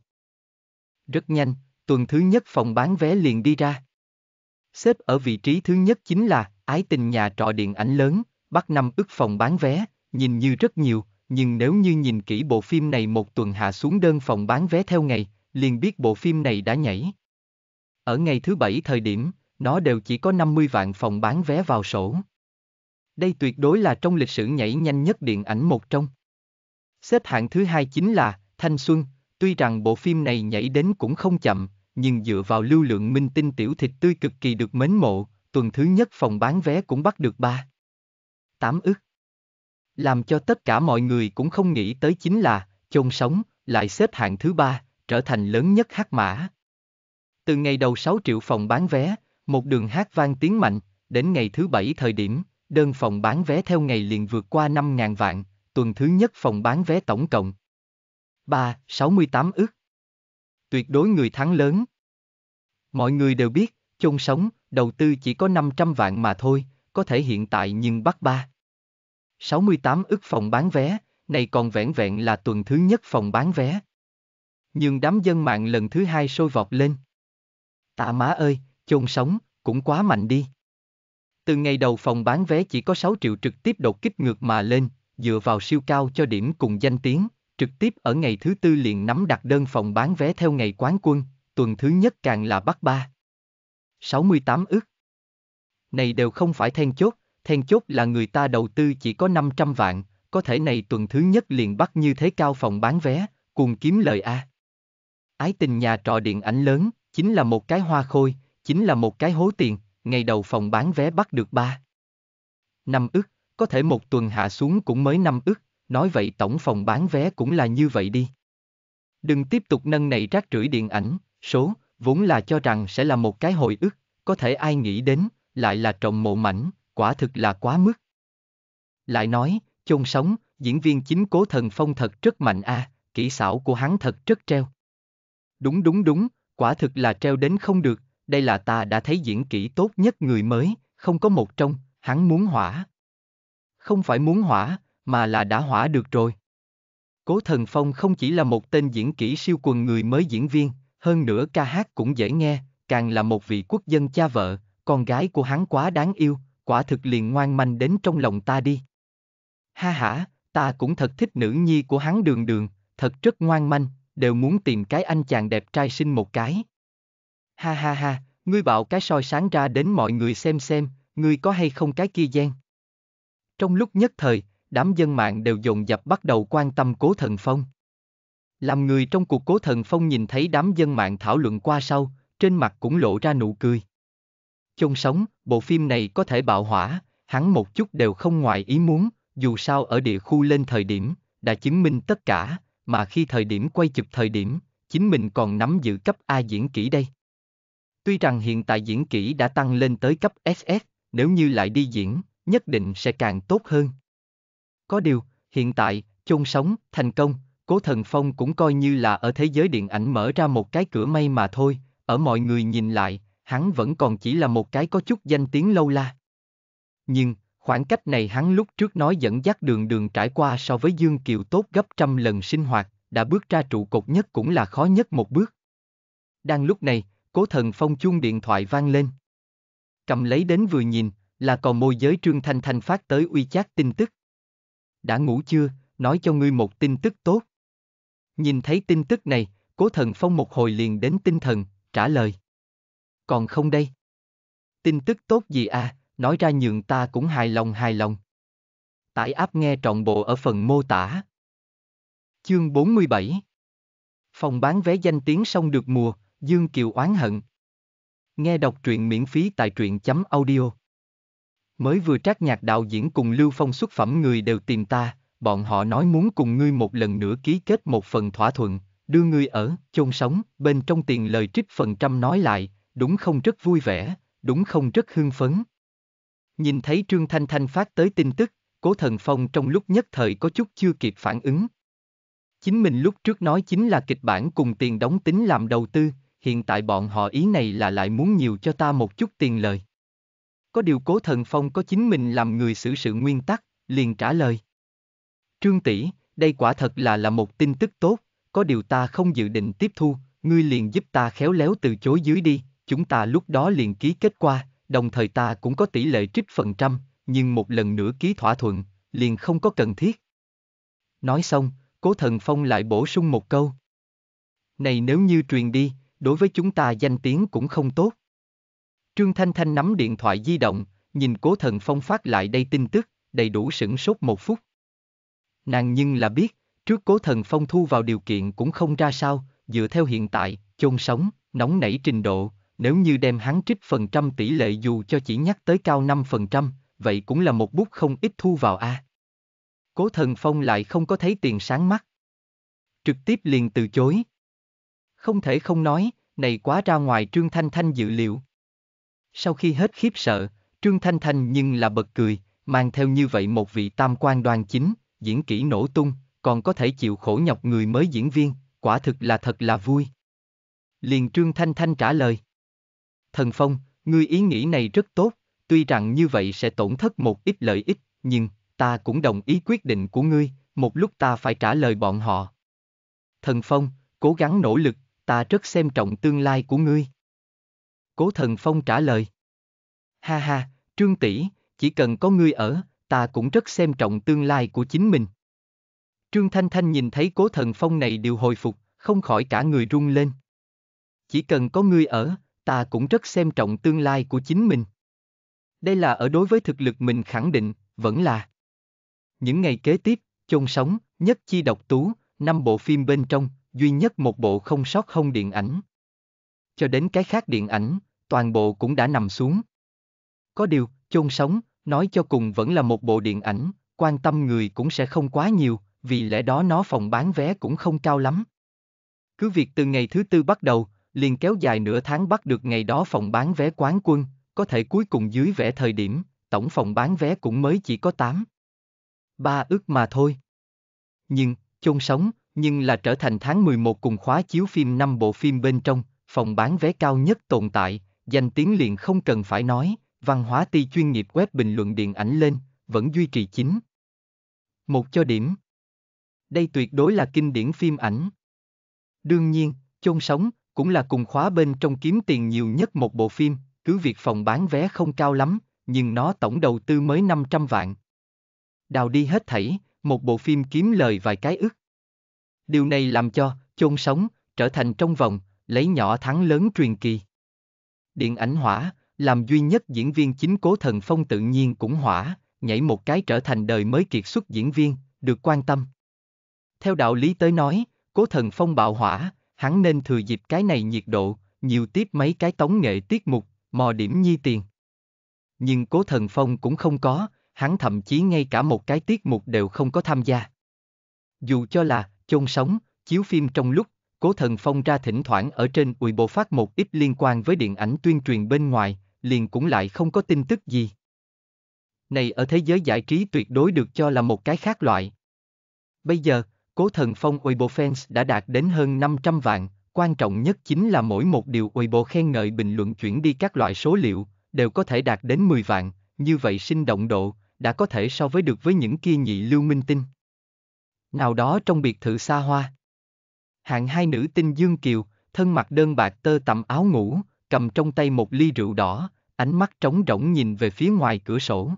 Rất nhanh, tuần thứ nhất phòng bán vé liền đi ra. Xếp ở vị trí thứ nhất chính là Ái tình nhà trọ điện ảnh lớn, bắt năm ức phòng bán vé, nhìn như rất nhiều, nhưng nếu như nhìn kỹ bộ phim này một tuần hạ xuống đơn phòng bán vé theo ngày, liền biết bộ phim này đã nhảy. Ở ngày thứ bảy thời điểm, nó đều chỉ có 50 vạn phòng bán vé vào sổ. Đây tuyệt đối là trong lịch sử nhảy nhanh nhất điện ảnh một trong. Xếp hạng thứ hai chính là Thanh Xuân, tuy rằng bộ phim này nhảy đến cũng không chậm, nhưng dựa vào lưu lượng minh tinh tiểu thịt tươi cực kỳ được mến mộ, tuần thứ nhất phòng bán vé cũng bắt được ba. Tám ức. Làm cho tất cả mọi người cũng không nghĩ tới chính là, chôn sống, lại xếp hạng thứ ba, trở thành lớn nhất hát mã. Từ ngày đầu 6 triệu phòng bán vé, một đường hát vang tiếng mạnh, đến ngày thứ bảy thời điểm, Đơn phòng bán vé theo ngày liền vượt qua 5.000 vạn, tuần thứ nhất phòng bán vé tổng cộng. 3, 68 ức. Tuyệt đối người thắng lớn. Mọi người đều biết, chôn sống, đầu tư chỉ có 500 vạn mà thôi, có thể hiện tại nhưng bắt ba. 68 ức phòng bán vé, này còn vẹn vẹn là tuần thứ nhất phòng bán vé. Nhưng đám dân mạng lần thứ hai sôi vọt lên. Tạ má ơi, chôn sống, cũng quá mạnh đi. Từ ngày đầu phòng bán vé chỉ có 6 triệu trực tiếp đột kích ngược mà lên, dựa vào siêu cao cho điểm cùng danh tiếng, trực tiếp ở ngày thứ tư liền nắm đặt đơn phòng bán vé theo ngày quán quân, tuần thứ nhất càng là bắt ba. 68 ức. Này đều không phải then chốt, then chốt là người ta đầu tư chỉ có 500 vạn, có thể này tuần thứ nhất liền bắt như thế cao phòng bán vé, cùng kiếm lời A. Ái tình nhà trọ điện ảnh lớn, chính là một cái hoa khôi, chính là một cái hố tiền, ngày đầu phòng bán vé bắt được 3. năm ức, có thể một tuần hạ xuống cũng mới năm ức, nói vậy tổng phòng bán vé cũng là như vậy đi. Đừng tiếp tục nâng này rác rưởi điện ảnh, số, vốn là cho rằng sẽ là một cái hồi ức, có thể ai nghĩ đến, lại là trồng mộ mảnh, quả thực là quá mức. Lại nói, chôn sống, diễn viên chính cố thần phong thật rất mạnh a, à, kỹ xảo của hắn thật rất treo. Đúng đúng đúng, quả thực là treo đến không được, đây là ta đã thấy diễn kỹ tốt nhất người mới, không có một trong, hắn muốn hỏa. Không phải muốn hỏa, mà là đã hỏa được rồi. Cố Thần Phong không chỉ là một tên diễn kỹ siêu quần người mới diễn viên, hơn nữa ca hát cũng dễ nghe, càng là một vị quốc dân cha vợ, con gái của hắn quá đáng yêu, quả thực liền ngoan manh đến trong lòng ta đi. Ha ha, ta cũng thật thích nữ nhi của hắn đường đường, thật rất ngoan manh, đều muốn tìm cái anh chàng đẹp trai sinh một cái. Ha ha ha, ngươi bạo cái soi sáng ra đến mọi người xem xem, ngươi có hay không cái kia gian. Trong lúc nhất thời, đám dân mạng đều dồn dập bắt đầu quan tâm cố thần phong. Làm người trong cuộc cố thần phong nhìn thấy đám dân mạng thảo luận qua sau, trên mặt cũng lộ ra nụ cười. Chôn sống, bộ phim này có thể bạo hỏa, hắn một chút đều không ngoài ý muốn, dù sao ở địa khu lên thời điểm, đã chứng minh tất cả, mà khi thời điểm quay chụp thời điểm, chính mình còn nắm giữ cấp A diễn kỹ đây. Tuy rằng hiện tại diễn kỹ đã tăng lên tới cấp SS, nếu như lại đi diễn, nhất định sẽ càng tốt hơn. Có điều, hiện tại, chôn sống, thành công, Cố Thần Phong cũng coi như là ở thế giới điện ảnh mở ra một cái cửa may mà thôi, ở mọi người nhìn lại, hắn vẫn còn chỉ là một cái có chút danh tiếng lâu la. Nhưng, khoảng cách này hắn lúc trước nói dẫn dắt đường đường trải qua so với Dương Kiều tốt gấp trăm lần sinh hoạt, đã bước ra trụ cột nhất cũng là khó nhất một bước. Đang lúc này, cố thần phong chuông điện thoại vang lên. Cầm lấy đến vừa nhìn, là còn môi giới Trương Thanh Thanh phát tới uy chát tin tức. Đã ngủ chưa, nói cho ngươi một tin tức tốt. Nhìn thấy tin tức này, cố thần phong một hồi liền đến tinh thần, trả lời. Còn không đây. Tin tức tốt gì à, nói ra nhường ta cũng hài lòng hài lòng. Tải áp nghe trọn bộ ở phần mô tả. Chương 47 Phòng bán vé danh tiếng xong được mùa, Dương Kiều oán hận. Nghe đọc truyện miễn phí tại truyện chấm audio. Mới vừa trác nhạc đạo diễn cùng Lưu Phong xuất phẩm người đều tìm ta, bọn họ nói muốn cùng ngươi một lần nữa ký kết một phần thỏa thuận, đưa ngươi ở, chôn sống, bên trong tiền lời trích phần trăm nói lại, đúng không rất vui vẻ, đúng không rất hưng phấn. Nhìn thấy Trương Thanh Thanh phát tới tin tức, Cố Thần Phong trong lúc nhất thời có chút chưa kịp phản ứng. Chính mình lúc trước nói chính là kịch bản cùng tiền đóng tính làm đầu tư, hiện tại bọn họ ý này là lại muốn nhiều cho ta một chút tiền lời. Có điều cố thần phong có chính mình làm người xử sự nguyên tắc, liền trả lời. Trương tỷ, đây quả thật là là một tin tức tốt, có điều ta không dự định tiếp thu, ngươi liền giúp ta khéo léo từ chối dưới đi, chúng ta lúc đó liền ký kết qua, đồng thời ta cũng có tỷ lệ trích phần trăm, nhưng một lần nữa ký thỏa thuận, liền không có cần thiết. Nói xong, cố thần phong lại bổ sung một câu. Này nếu như truyền đi, đối với chúng ta danh tiếng cũng không tốt. Trương Thanh Thanh nắm điện thoại di động, nhìn cố thần phong phát lại đây tin tức, đầy đủ sửng sốt một phút. Nàng nhưng là biết, trước cố thần phong thu vào điều kiện cũng không ra sao, dựa theo hiện tại, chôn sống, nóng nảy trình độ, nếu như đem hắn trích phần trăm tỷ lệ dù cho chỉ nhắc tới cao 5%, vậy cũng là một bút không ít thu vào a. À. Cố thần phong lại không có thấy tiền sáng mắt. Trực tiếp liền từ chối, không thể không nói, này quá ra ngoài Trương Thanh Thanh dự liệu. Sau khi hết khiếp sợ, Trương Thanh Thanh nhưng là bật cười, mang theo như vậy một vị tam quan đoàn chính, diễn kỹ nổ tung, còn có thể chịu khổ nhọc người mới diễn viên, quả thực là thật là vui. Liền Trương Thanh Thanh trả lời. Thần Phong, ngươi ý nghĩ này rất tốt, tuy rằng như vậy sẽ tổn thất một ít lợi ích, nhưng, ta cũng đồng ý quyết định của ngươi, một lúc ta phải trả lời bọn họ. Thần Phong, cố gắng nỗ lực, ta rất xem trọng tương lai của ngươi. Cố thần phong trả lời. Ha ha, trương tỷ, chỉ cần có ngươi ở, ta cũng rất xem trọng tương lai của chính mình. Trương Thanh Thanh nhìn thấy cố thần phong này đều hồi phục, không khỏi cả người run lên. Chỉ cần có ngươi ở, ta cũng rất xem trọng tương lai của chính mình. Đây là ở đối với thực lực mình khẳng định, vẫn là. Những ngày kế tiếp, chôn sống, nhất chi độc tú, năm bộ phim bên trong, duy nhất một bộ không sót không điện ảnh. Cho đến cái khác điện ảnh, toàn bộ cũng đã nằm xuống. Có điều, chôn sống, nói cho cùng vẫn là một bộ điện ảnh, quan tâm người cũng sẽ không quá nhiều, vì lẽ đó nó phòng bán vé cũng không cao lắm. Cứ việc từ ngày thứ tư bắt đầu, liền kéo dài nửa tháng bắt được ngày đó phòng bán vé quán quân, có thể cuối cùng dưới vẽ thời điểm, tổng phòng bán vé cũng mới chỉ có 8. Ba ước mà thôi. Nhưng, chôn sống, nhưng là trở thành tháng 11 cùng khóa chiếu phim năm bộ phim bên trong, phòng bán vé cao nhất tồn tại, danh tiếng liền không cần phải nói, văn hóa ti chuyên nghiệp web bình luận điện ảnh lên, vẫn duy trì chính. Một cho điểm. Đây tuyệt đối là kinh điển phim ảnh. Đương nhiên, chôn sống, cũng là cùng khóa bên trong kiếm tiền nhiều nhất một bộ phim, cứ việc phòng bán vé không cao lắm, nhưng nó tổng đầu tư mới 500 vạn. Đào đi hết thảy, một bộ phim kiếm lời vài cái ức, Điều này làm cho, chôn sống, trở thành trong vòng, lấy nhỏ thắng lớn truyền kỳ. Điện ảnh hỏa, làm duy nhất diễn viên chính cố thần phong tự nhiên cũng hỏa, nhảy một cái trở thành đời mới kiệt xuất diễn viên, được quan tâm. Theo đạo lý tới nói, cố thần phong bạo hỏa, hắn nên thừa dịp cái này nhiệt độ, nhiều tiếp mấy cái tống nghệ tiết mục, mò điểm nhi tiền. Nhưng cố thần phong cũng không có, hắn thậm chí ngay cả một cái tiết mục đều không có tham gia. Dù cho là chôn sống, chiếu phim trong lúc, Cố Thần Phong ra thỉnh thoảng ở trên ủy bộ phát một ít liên quan với điện ảnh tuyên truyền bên ngoài, liền cũng lại không có tin tức gì. Này ở thế giới giải trí tuyệt đối được cho là một cái khác loại. Bây giờ, Cố Thần Phong Weibo fans đã đạt đến hơn 500 vạn, quan trọng nhất chính là mỗi một điều Weibo khen ngợi bình luận chuyển đi các loại số liệu, đều có thể đạt đến 10 vạn, như vậy sinh động độ, đã có thể so với được với những kia nhị lưu minh tinh nào đó trong biệt thự xa hoa. Hạng hai nữ tinh Dương Kiều, thân mặc đơn bạc tơ tằm áo ngủ, cầm trong tay một ly rượu đỏ, ánh mắt trống rỗng nhìn về phía ngoài cửa sổ.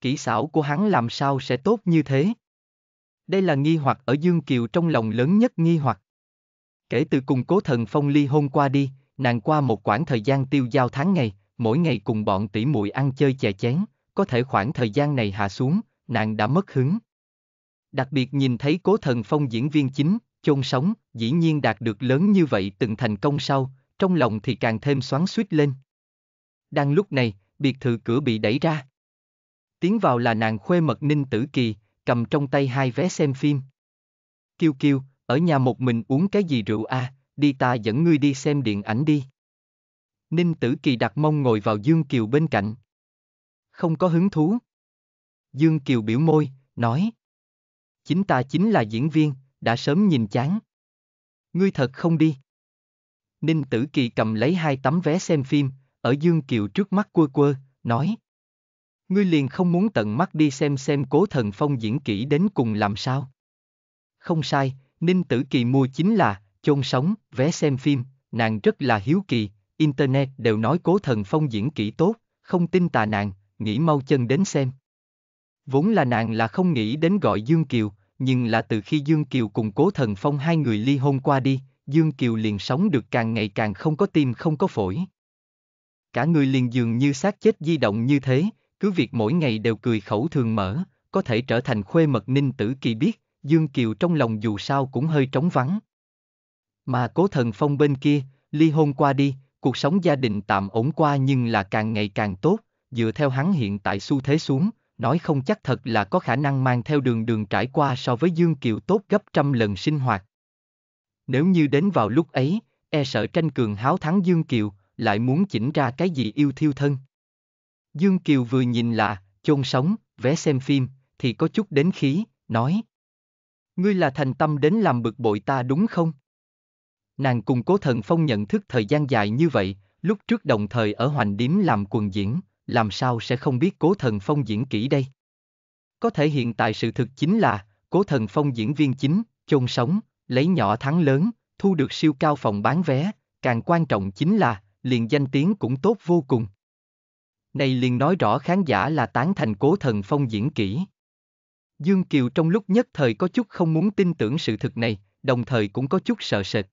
Kỹ xảo của hắn làm sao sẽ tốt như thế? Đây là nghi hoặc ở Dương Kiều trong lòng lớn nhất nghi hoặc. Kể từ cùng cố thần phong ly hôn qua đi, nàng qua một khoảng thời gian tiêu giao tháng ngày, mỗi ngày cùng bọn tỷ muội ăn chơi chè chén, có thể khoảng thời gian này hạ xuống, nàng đã mất hứng. Đặc biệt nhìn thấy cố thần phong diễn viên chính, chôn sống, dĩ nhiên đạt được lớn như vậy từng thành công sau, trong lòng thì càng thêm xoắn suýt lên. Đang lúc này, biệt thự cửa bị đẩy ra. Tiến vào là nàng khuê mật ninh tử kỳ, cầm trong tay hai vé xem phim. Kiêu kiêu, ở nhà một mình uống cái gì rượu à, đi ta dẫn ngươi đi xem điện ảnh đi. Ninh tử kỳ đặt mông ngồi vào Dương Kiều bên cạnh. Không có hứng thú. Dương Kiều biểu môi, nói chính ta chính là diễn viên, đã sớm nhìn chán. Ngươi thật không đi. Ninh Tử Kỳ cầm lấy hai tấm vé xem phim, ở Dương Kiều trước mắt quơ quơ, nói. Ngươi liền không muốn tận mắt đi xem xem cố thần phong diễn kỹ đến cùng làm sao. Không sai, Ninh Tử Kỳ mua chính là, chôn sống, vé xem phim, nàng rất là hiếu kỳ, Internet đều nói cố thần phong diễn kỹ tốt, không tin tà nàng, nghĩ mau chân đến xem. Vốn là nàng là không nghĩ đến gọi Dương Kiều, nhưng là từ khi Dương Kiều cùng Cố Thần Phong hai người ly hôn qua đi, Dương Kiều liền sống được càng ngày càng không có tim không có phổi. Cả người liền dường như xác chết di động như thế, cứ việc mỗi ngày đều cười khẩu thường mở, có thể trở thành khuê mật ninh tử kỳ biết, Dương Kiều trong lòng dù sao cũng hơi trống vắng. Mà cố thần phong bên kia, ly hôn qua đi, cuộc sống gia đình tạm ổn qua nhưng là càng ngày càng tốt, dựa theo hắn hiện tại xu thế xuống, nói không chắc thật là có khả năng mang theo đường đường trải qua so với Dương Kiều tốt gấp trăm lần sinh hoạt. Nếu như đến vào lúc ấy, e sợ tranh cường háo thắng Dương Kiều, lại muốn chỉnh ra cái gì yêu thiêu thân. Dương Kiều vừa nhìn là, chôn sống, vé xem phim, thì có chút đến khí, nói. Ngươi là thành tâm đến làm bực bội ta đúng không? Nàng cùng cố thần phong nhận thức thời gian dài như vậy, lúc trước đồng thời ở hoành điếm làm quần diễn, làm sao sẽ không biết Cố Thần Phong diễn kỹ đây? Có thể hiện tại sự thực chính là, Cố Thần Phong diễn viên chính, chôn sống, lấy nhỏ thắng lớn, thu được siêu cao phòng bán vé, càng quan trọng chính là, liền danh tiếng cũng tốt vô cùng. Này liền nói rõ khán giả là tán thành Cố Thần Phong diễn kỹ. Dương Kiều trong lúc nhất thời có chút không muốn tin tưởng sự thực này, đồng thời cũng có chút sợ sệt.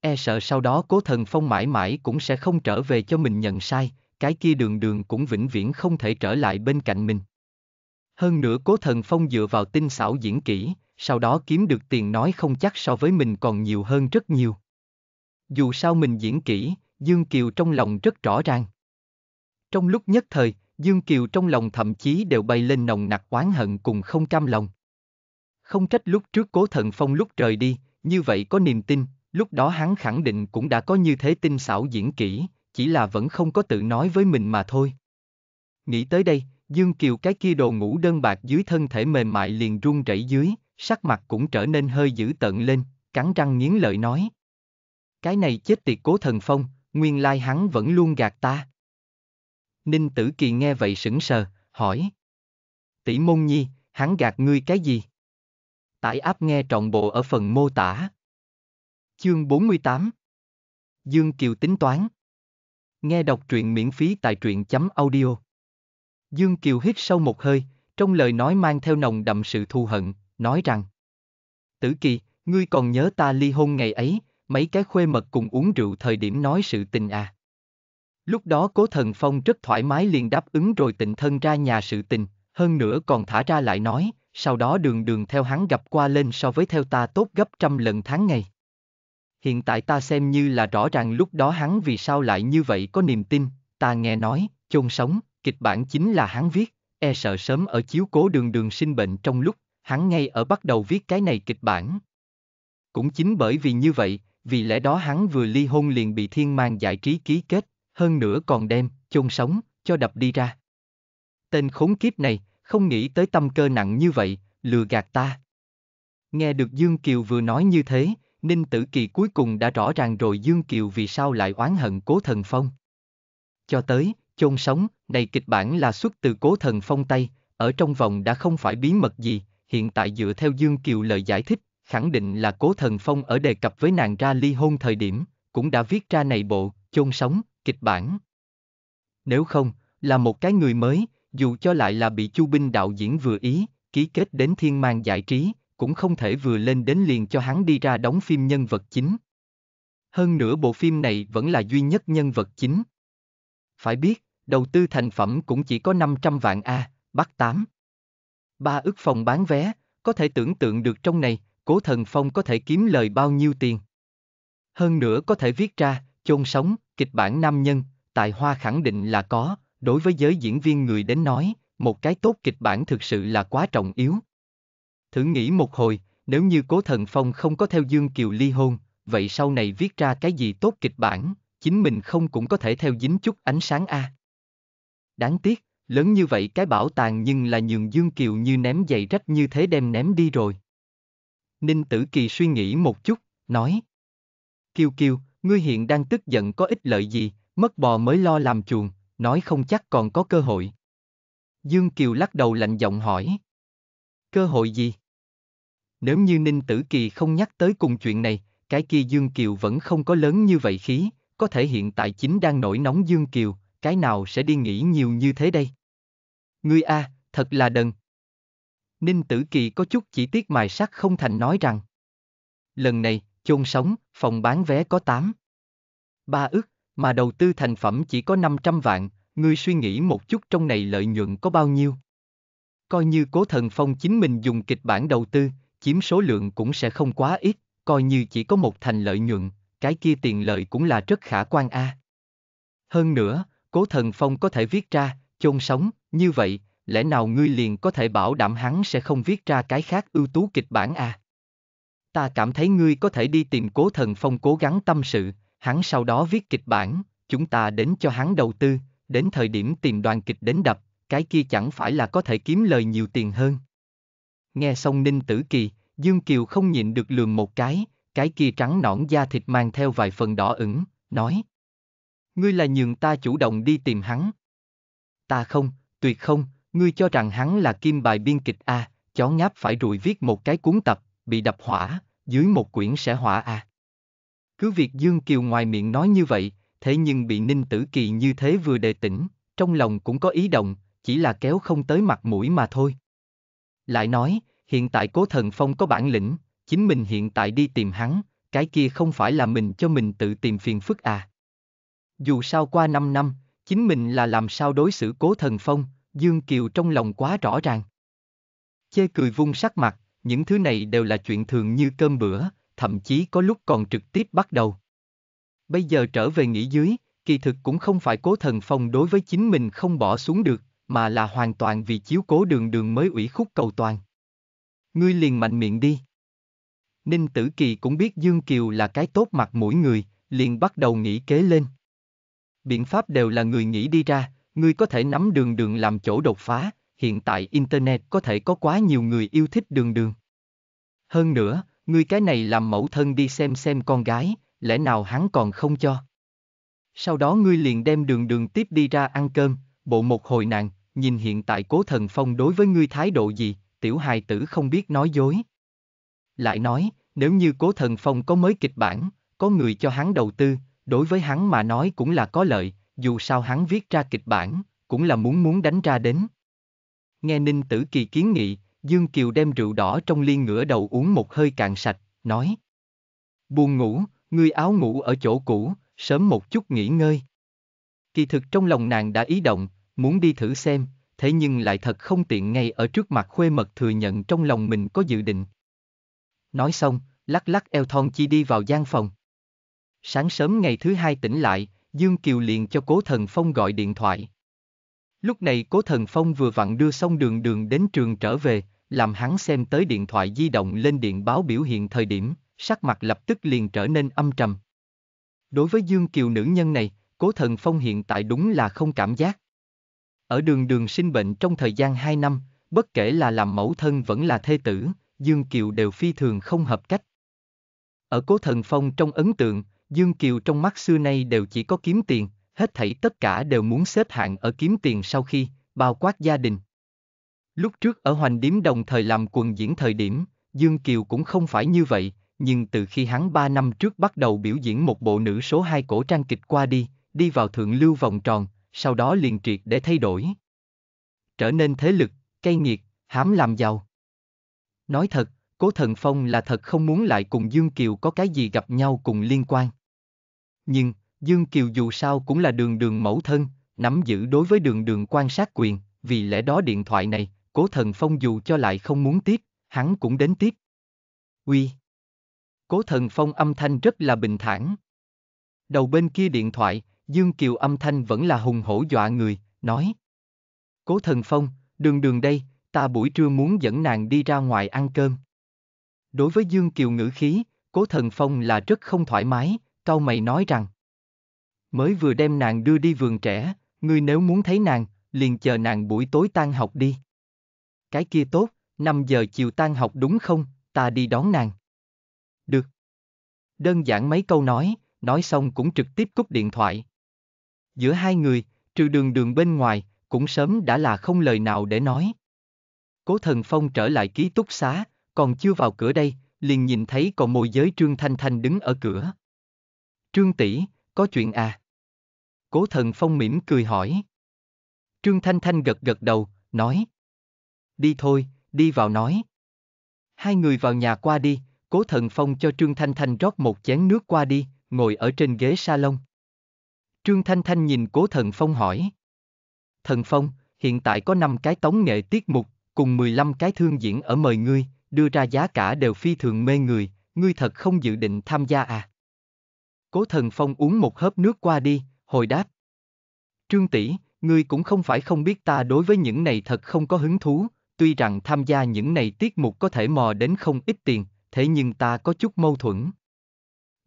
E sợ sau đó Cố Thần Phong mãi mãi cũng sẽ không trở về cho mình nhận sai, cái kia đường đường cũng vĩnh viễn không thể trở lại bên cạnh mình. Hơn nữa cố thần phong dựa vào tinh xảo diễn kỹ, sau đó kiếm được tiền nói không chắc so với mình còn nhiều hơn rất nhiều. Dù sao mình diễn kỹ, Dương Kiều trong lòng rất rõ ràng. Trong lúc nhất thời, Dương Kiều trong lòng thậm chí đều bay lên nồng nặc oán hận cùng không cam lòng. Không trách lúc trước cố thần phong lúc rời đi, như vậy có niềm tin, lúc đó hắn khẳng định cũng đã có như thế tinh xảo diễn kỹ, chỉ là vẫn không có tự nói với mình mà thôi. Nghĩ tới đây, Dương Kiều cái kia đồ ngủ đơn bạc dưới thân thể mềm mại liền run rẩy dưới, sắc mặt cũng trở nên hơi dữ tợn lên, cắn răng nghiến lợi nói. Cái này chết tiệt cố thần phong, nguyên lai hắn vẫn luôn gạt ta. Ninh Tử Kỳ nghe vậy sững sờ, hỏi. Tỷ môn nhi, hắn gạt ngươi cái gì? Tải áp nghe trọn bộ ở phần mô tả. Chương 48 Dương Kiều tính toán, Nghe đọc truyện miễn phí tại truyện chấm audio. Dương Kiều hít sâu một hơi, trong lời nói mang theo nồng đậm sự thù hận, nói rằng Tử Kỳ, ngươi còn nhớ ta ly hôn ngày ấy, mấy cái khuê mật cùng uống rượu thời điểm nói sự tình à. Lúc đó cố thần phong rất thoải mái liền đáp ứng rồi tịnh thân ra nhà sự tình, hơn nữa còn thả ra lại nói, sau đó đường đường theo hắn gặp qua lên so với theo ta tốt gấp trăm lần tháng ngày hiện tại ta xem như là rõ ràng lúc đó hắn vì sao lại như vậy có niềm tin, ta nghe nói, chôn sống, kịch bản chính là hắn viết, e sợ sớm ở chiếu cố đường đường sinh bệnh trong lúc, hắn ngay ở bắt đầu viết cái này kịch bản. Cũng chính bởi vì như vậy, vì lẽ đó hắn vừa ly hôn liền bị thiên mang giải trí ký kết, hơn nữa còn đem, chôn sống, cho đập đi ra. Tên khốn kiếp này, không nghĩ tới tâm cơ nặng như vậy, lừa gạt ta. Nghe được Dương Kiều vừa nói như thế, Ninh Tử Kỳ cuối cùng đã rõ ràng rồi Dương Kiều vì sao lại oán hận Cố Thần Phong. Cho tới, chôn sống, này kịch bản là xuất từ Cố Thần Phong Tây, ở trong vòng đã không phải bí mật gì, hiện tại dựa theo Dương Kiều lời giải thích, khẳng định là Cố Thần Phong ở đề cập với nàng ra ly hôn thời điểm, cũng đã viết ra này bộ, chôn sống, kịch bản. Nếu không, là một cái người mới, dù cho lại là bị Chu Binh đạo diễn vừa ý, ký kết đến thiên mang giải trí, cũng không thể vừa lên đến liền cho hắn đi ra đóng phim nhân vật chính. Hơn nữa bộ phim này vẫn là duy nhất nhân vật chính. Phải biết, đầu tư thành phẩm cũng chỉ có 500 vạn A, à, Bắc 8. Ba ước phòng bán vé, có thể tưởng tượng được trong này, cố thần phong có thể kiếm lời bao nhiêu tiền. Hơn nữa có thể viết ra, chôn sống, kịch bản nam nhân, tài hoa khẳng định là có, đối với giới diễn viên người đến nói, một cái tốt kịch bản thực sự là quá trọng yếu. Thử nghĩ một hồi, nếu như Cố Thần Phong không có theo Dương Kiều ly hôn, vậy sau này viết ra cái gì tốt kịch bản, chính mình không cũng có thể theo dính chút ánh sáng a. Đáng tiếc, lớn như vậy cái bảo tàng nhưng là nhường Dương Kiều như ném giày rách như thế đem ném đi rồi. Ninh Tử Kỳ suy nghĩ một chút, nói. Kiều Kiều, ngươi hiện đang tức giận có ích lợi gì, mất bò mới lo làm chuồng, nói không chắc còn có cơ hội. Dương Kiều lắc đầu lạnh giọng hỏi. Cơ hội gì? nếu như Ninh Tử Kỳ không nhắc tới cùng chuyện này, cái kia Dương Kiều vẫn không có lớn như vậy khí, có thể hiện tại chính đang nổi nóng Dương Kiều, cái nào sẽ đi nghĩ nhiều như thế đây? Ngươi a, à, thật là đần. Ninh Tử Kỳ có chút chỉ tiết mài sắc không thành nói rằng. Lần này, chôn sống, phòng bán vé có 8. Ba ức, mà đầu tư thành phẩm chỉ có 500 vạn, ngươi suy nghĩ một chút trong này lợi nhuận có bao nhiêu. Coi như cố thần phong chính mình dùng kịch bản đầu tư, chiếm số lượng cũng sẽ không quá ít, coi như chỉ có một thành lợi nhuận, cái kia tiền lợi cũng là rất khả quan a. À. Hơn nữa, Cố Thần Phong có thể viết ra, chôn sống, như vậy, lẽ nào ngươi liền có thể bảo đảm hắn sẽ không viết ra cái khác ưu tú kịch bản à? Ta cảm thấy ngươi có thể đi tìm Cố Thần Phong cố gắng tâm sự, hắn sau đó viết kịch bản, chúng ta đến cho hắn đầu tư, đến thời điểm tìm đoàn kịch đến đập, cái kia chẳng phải là có thể kiếm lời nhiều tiền hơn. Nghe xong Ninh Tử Kỳ, Dương Kiều không nhịn được lườm một cái, cái kia trắng nõn da thịt mang theo vài phần đỏ ửng, nói. Ngươi là nhường ta chủ động đi tìm hắn. Ta không, tuyệt không, ngươi cho rằng hắn là kim bài biên kịch A, chó ngáp phải rùi viết một cái cuốn tập, bị đập hỏa, dưới một quyển sẽ hỏa A. Cứ việc Dương Kiều ngoài miệng nói như vậy, thế nhưng bị Ninh Tử Kỳ như thế vừa đề tỉnh, trong lòng cũng có ý động, chỉ là kéo không tới mặt mũi mà thôi. Lại nói, hiện tại cố thần phong có bản lĩnh, chính mình hiện tại đi tìm hắn, cái kia không phải là mình cho mình tự tìm phiền phức à. Dù sao qua 5 năm, chính mình là làm sao đối xử cố thần phong, Dương Kiều trong lòng quá rõ ràng. Chê cười vung sắc mặt, những thứ này đều là chuyện thường như cơm bữa, thậm chí có lúc còn trực tiếp bắt đầu. Bây giờ trở về nghỉ dưới, kỳ thực cũng không phải cố thần phong đối với chính mình không bỏ xuống được, mà là hoàn toàn vì chiếu cố đường đường mới ủy khúc cầu toàn ngươi liền mạnh miệng đi. Ninh Tử Kỳ cũng biết Dương Kiều là cái tốt mặt mỗi người, liền bắt đầu nghĩ kế lên. Biện pháp đều là người nghĩ đi ra, ngươi có thể nắm đường đường làm chỗ đột phá, hiện tại Internet có thể có quá nhiều người yêu thích đường đường. Hơn nữa, ngươi cái này làm mẫu thân đi xem xem con gái, lẽ nào hắn còn không cho. Sau đó ngươi liền đem đường đường tiếp đi ra ăn cơm, bộ một hồi nàng, nhìn hiện tại cố thần phong đối với ngươi thái độ gì, tiểu hài tử không biết nói dối. Lại nói, nếu như cố thần phong có mới kịch bản, có người cho hắn đầu tư, đối với hắn mà nói cũng là có lợi, dù sao hắn viết ra kịch bản, cũng là muốn muốn đánh ra đến. Nghe Ninh Tử Kỳ kiến nghị, Dương Kiều đem rượu đỏ trong ly ngửa đầu uống một hơi cạn sạch, nói. Buồn ngủ, ngươi áo ngủ ở chỗ cũ, sớm một chút nghỉ ngơi. Kỳ thực trong lòng nàng đã ý động, muốn đi thử xem, thế nhưng lại thật không tiện ngay ở trước mặt khuê mật thừa nhận trong lòng mình có dự định. Nói xong, lắc lắc eo thon chi đi vào gian phòng. Sáng sớm ngày thứ hai tỉnh lại, Dương Kiều liền cho Cố Thần Phong gọi điện thoại. Lúc này Cố Thần Phong vừa vặn đưa xong đường đường đến trường trở về, làm hắn xem tới điện thoại di động lên điện báo biểu hiện thời điểm, sắc mặt lập tức liền trở nên âm trầm. Đối với Dương Kiều nữ nhân này, Cố Thần Phong hiện tại đúng là không cảm giác. Ở đường đường sinh bệnh trong thời gian 2 năm, bất kể là làm mẫu thân vẫn là thê tử, Dương Kiều đều phi thường không hợp cách. Ở cố thần phong trong ấn tượng, Dương Kiều trong mắt xưa nay đều chỉ có kiếm tiền, hết thảy tất cả đều muốn xếp hạng ở kiếm tiền sau khi, bao quát gia đình. Lúc trước ở Hoành Điếm đồng thời làm quần diễn thời điểm, Dương Kiều cũng không phải như vậy, nhưng từ khi hắn 3 năm trước bắt đầu biểu diễn một bộ nữ số 2 cổ trang kịch qua đi, đi vào thượng lưu vòng tròn, sau đó liền triệt để thay đổi. Trở nên thế lực, cay nghiệt, hám làm giàu. Nói thật, Cố Thần Phong là thật không muốn lại cùng Dương Kiều có cái gì gặp nhau cùng liên quan. Nhưng, Dương Kiều dù sao cũng là đường đường mẫu thân, nắm giữ đối với đường đường quan sát quyền, vì lẽ đó điện thoại này, Cố Thần Phong dù cho lại không muốn tiếp, hắn cũng đến tiếp. Uy. Cố Thần Phong âm thanh rất là bình thản. Đầu bên kia điện thoại, Dương Kiều âm thanh vẫn là hùng hổ dọa người, nói. Cố thần phong, đường đường đây, ta buổi trưa muốn dẫn nàng đi ra ngoài ăn cơm. Đối với Dương Kiều ngữ khí, cố thần phong là rất không thoải mái, cau mày nói rằng. Mới vừa đem nàng đưa đi vườn trẻ, ngươi nếu muốn thấy nàng, liền chờ nàng buổi tối tan học đi. Cái kia tốt, 5 giờ chiều tan học đúng không, ta đi đón nàng. Được. Đơn giản mấy câu nói, nói xong cũng trực tiếp cúp điện thoại giữa hai người, trừ đường đường bên ngoài, cũng sớm đã là không lời nào để nói. Cố thần phong trở lại ký túc xá, còn chưa vào cửa đây, liền nhìn thấy còn môi giới Trương Thanh Thanh đứng ở cửa. Trương tỷ, có chuyện à? Cố thần phong mỉm cười hỏi. Trương Thanh Thanh gật gật đầu, nói. Đi thôi, đi vào nói. Hai người vào nhà qua đi, cố thần phong cho Trương Thanh Thanh rót một chén nước qua đi, ngồi ở trên ghế salon. Trương Thanh Thanh nhìn cố thần phong hỏi. Thần phong, hiện tại có 5 cái tống nghệ tiết mục, cùng 15 cái thương diễn ở mời ngươi, đưa ra giá cả đều phi thường mê người, ngươi thật không dự định tham gia à? Cố thần phong uống một hớp nước qua đi, hồi đáp. Trương tỷ, ngươi cũng không phải không biết ta đối với những này thật không có hứng thú, tuy rằng tham gia những này tiết mục có thể mò đến không ít tiền, thế nhưng ta có chút mâu thuẫn.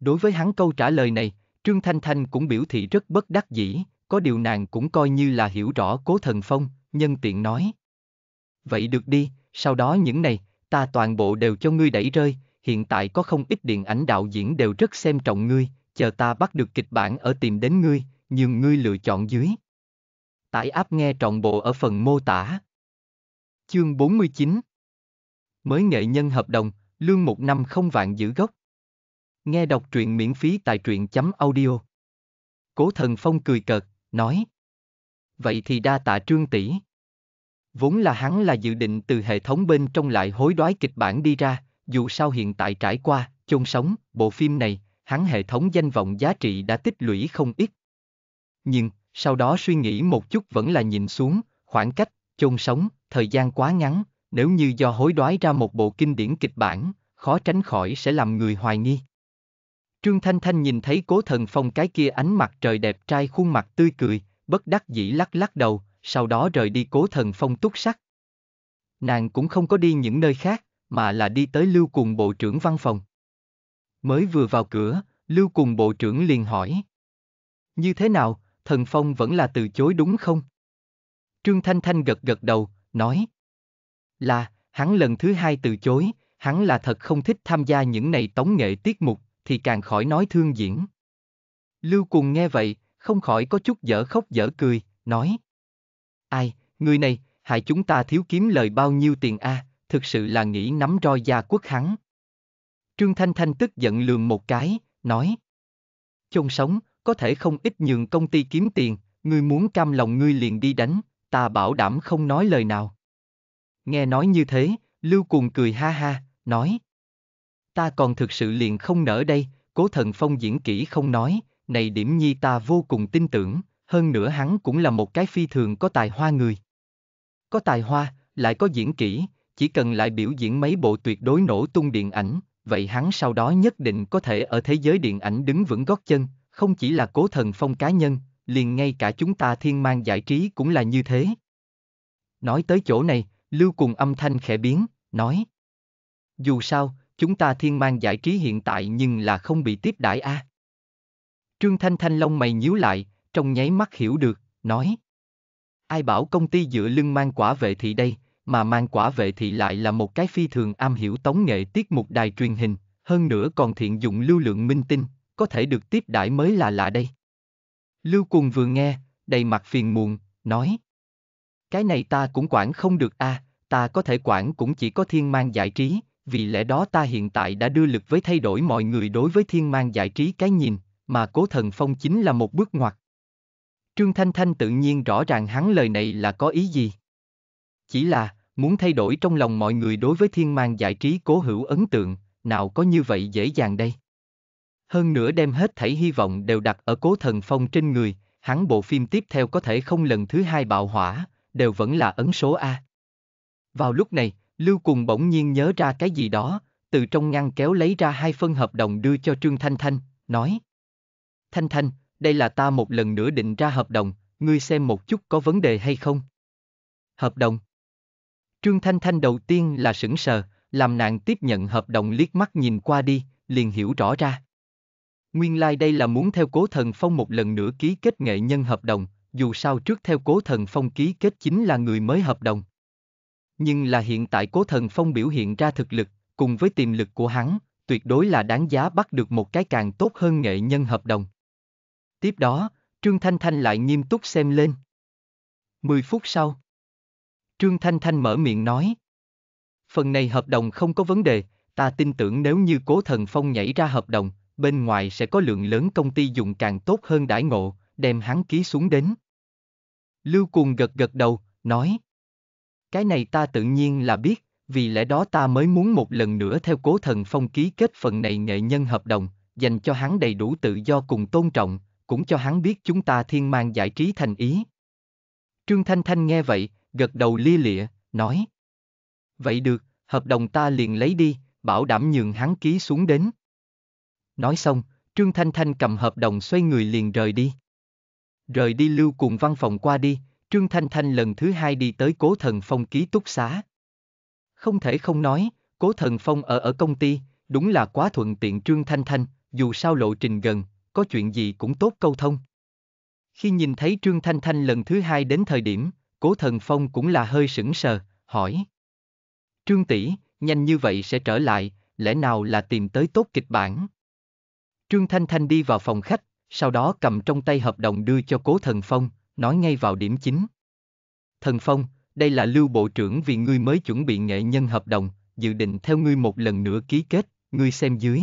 Đối với hắn câu trả lời này, Trương Thanh Thanh cũng biểu thị rất bất đắc dĩ, có điều nàng cũng coi như là hiểu rõ cố thần phong, nhân tiện nói. Vậy được đi, sau đó những này, ta toàn bộ đều cho ngươi đẩy rơi, hiện tại có không ít điện ảnh đạo diễn đều rất xem trọng ngươi, chờ ta bắt được kịch bản ở tìm đến ngươi, nhưng ngươi lựa chọn dưới. Tải áp nghe trọn bộ ở phần mô tả. Chương 49 Mới nghệ nhân hợp đồng, lương một năm không vạn giữ gốc. Nghe đọc truyện miễn phí tại truyện chấm audio. Cố thần phong cười cợt, nói. Vậy thì đa tạ trương tỷ. Vốn là hắn là dự định từ hệ thống bên trong lại hối đoái kịch bản đi ra, dù sao hiện tại trải qua, chôn sống, bộ phim này, hắn hệ thống danh vọng giá trị đã tích lũy không ít. Nhưng, sau đó suy nghĩ một chút vẫn là nhìn xuống, khoảng cách, chôn sống, thời gian quá ngắn, nếu như do hối đoái ra một bộ kinh điển kịch bản, khó tránh khỏi sẽ làm người hoài nghi. Trương Thanh Thanh nhìn thấy cố thần phong cái kia ánh mặt trời đẹp trai khuôn mặt tươi cười, bất đắc dĩ lắc lắc đầu, sau đó rời đi cố thần phong túc sắc. Nàng cũng không có đi những nơi khác, mà là đi tới lưu cùng bộ trưởng văn phòng. Mới vừa vào cửa, lưu cùng bộ trưởng liền hỏi. Như thế nào, thần phong vẫn là từ chối đúng không? Trương Thanh Thanh gật gật đầu, nói. Là, hắn lần thứ hai từ chối, hắn là thật không thích tham gia những này tống nghệ tiết mục, thì càng khỏi nói thương diễn. Lưu cùng nghe vậy, không khỏi có chút dở khóc dở cười, nói. Ai, người này, hại chúng ta thiếu kiếm lời bao nhiêu tiền a, à, thực sự là nghĩ nắm roi gia quốc hắn. Trương Thanh Thanh tức giận lườm một cái, nói. Chôn sống, có thể không ít nhường công ty kiếm tiền, ngươi muốn cam lòng ngươi liền đi đánh, ta bảo đảm không nói lời nào. Nghe nói như thế, Lưu Cuồng cười ha ha, nói ta còn thực sự liền không nở đây, cố thần phong diễn kỹ không nói, này điểm nhi ta vô cùng tin tưởng, hơn nữa hắn cũng là một cái phi thường có tài hoa người. Có tài hoa, lại có diễn kỹ, chỉ cần lại biểu diễn mấy bộ tuyệt đối nổ tung điện ảnh, vậy hắn sau đó nhất định có thể ở thế giới điện ảnh đứng vững gót chân, không chỉ là cố thần phong cá nhân, liền ngay cả chúng ta thiên mang giải trí cũng là như thế. Nói tới chỗ này, Lưu cùng âm thanh khẽ biến, nói. Dù sao, chúng ta thiên mang giải trí hiện tại nhưng là không bị tiếp đãi a. À. Trương Thanh Thanh lông mày nhíu lại, trong nháy mắt hiểu được, nói. Ai bảo công ty dựa lưng mang quả vệ thị đây, mà mang quả vệ thị lại là một cái phi thường am hiểu tống nghệ tiết mục đài truyền hình, hơn nữa còn thiện dụng lưu lượng minh tinh, có thể được tiếp đãi mới là lạ đây. Lưu Cùng vừa nghe, đầy mặt phiền muộn, nói. Cái này ta cũng quản không được a, à, ta có thể quản cũng chỉ có thiên mang giải trí, vì lẽ đó ta hiện tại đã đưa lực với thay đổi mọi người đối với thiên mang giải trí cái nhìn, mà cố thần phong chính là một bước ngoặt. Trương Thanh Thanh tự nhiên rõ ràng hắn lời này là có ý gì. Chỉ là, muốn thay đổi trong lòng mọi người đối với thiên mang giải trí cố hữu ấn tượng, nào có như vậy dễ dàng đây. Hơn nữa đem hết thảy hy vọng đều đặt ở cố thần phong trên người, hắn bộ phim tiếp theo có thể không lần thứ hai bạo hỏa, đều vẫn là ấn số A. Vào lúc này, Lưu Cùng bỗng nhiên nhớ ra cái gì đó, từ trong ngăn kéo lấy ra hai phân hợp đồng đưa cho Trương Thanh Thanh, nói. Thanh Thanh, đây là ta một lần nữa định ra hợp đồng, ngươi xem một chút có vấn đề hay không. Hợp đồng Trương Thanh Thanh đầu tiên là sững sờ, làm nàng tiếp nhận hợp đồng liếc mắt nhìn qua đi, liền hiểu rõ ra. Nguyên lai like đây là muốn theo cố thần phong một lần nữa ký kết nghệ nhân hợp đồng, dù sao trước theo cố thần phong ký kết chính là người mới hợp đồng. Nhưng là hiện tại Cố Thần Phong biểu hiện ra thực lực, cùng với tiềm lực của hắn, tuyệt đối là đáng giá bắt được một cái càng tốt hơn nghệ nhân hợp đồng. Tiếp đó, Trương Thanh Thanh lại nghiêm túc xem lên. mười phút sau, Trương Thanh Thanh mở miệng nói. Phần này hợp đồng không có vấn đề, ta tin tưởng nếu như Cố Thần Phong nhảy ra hợp đồng, bên ngoài sẽ có lượng lớn công ty dùng càng tốt hơn đãi ngộ, đem hắn ký xuống đến. Lưu Cuồng gật gật đầu, nói. Cái này ta tự nhiên là biết, vì lẽ đó ta mới muốn một lần nữa theo cố thần phong ký kết phần này nghệ nhân hợp đồng, dành cho hắn đầy đủ tự do cùng tôn trọng, cũng cho hắn biết chúng ta thiên mang giải trí thành ý. Trương Thanh Thanh nghe vậy, gật đầu lia lịa, nói. Vậy được, hợp đồng ta liền lấy đi, bảo đảm nhường hắn ký xuống đến. Nói xong, Trương Thanh Thanh cầm hợp đồng xoay người liền rời đi. Rời đi lưu cùng văn phòng qua đi, Trương Thanh Thanh lần thứ hai đi tới Cố Thần Phong ký túc xá. Không thể không nói, Cố Thần Phong ở ở công ty, đúng là quá thuận tiện Trương Thanh Thanh, dù sao lộ trình gần, có chuyện gì cũng tốt câu thông. Khi nhìn thấy Trương Thanh Thanh lần thứ hai đến thời điểm, Cố Thần Phong cũng là hơi sững sờ, hỏi. Trương Tỷ, nhanh như vậy sẽ trở lại, lẽ nào là tìm tới tốt kịch bản? Trương Thanh Thanh đi vào phòng khách, sau đó cầm trong tay hợp đồng đưa cho Cố Thần Phong, nói ngay vào điểm chính. Thần Phong, đây là lưu bộ trưởng vì ngươi mới chuẩn bị nghệ nhân hợp đồng, dự định theo ngươi một lần nữa ký kết, ngươi xem dưới.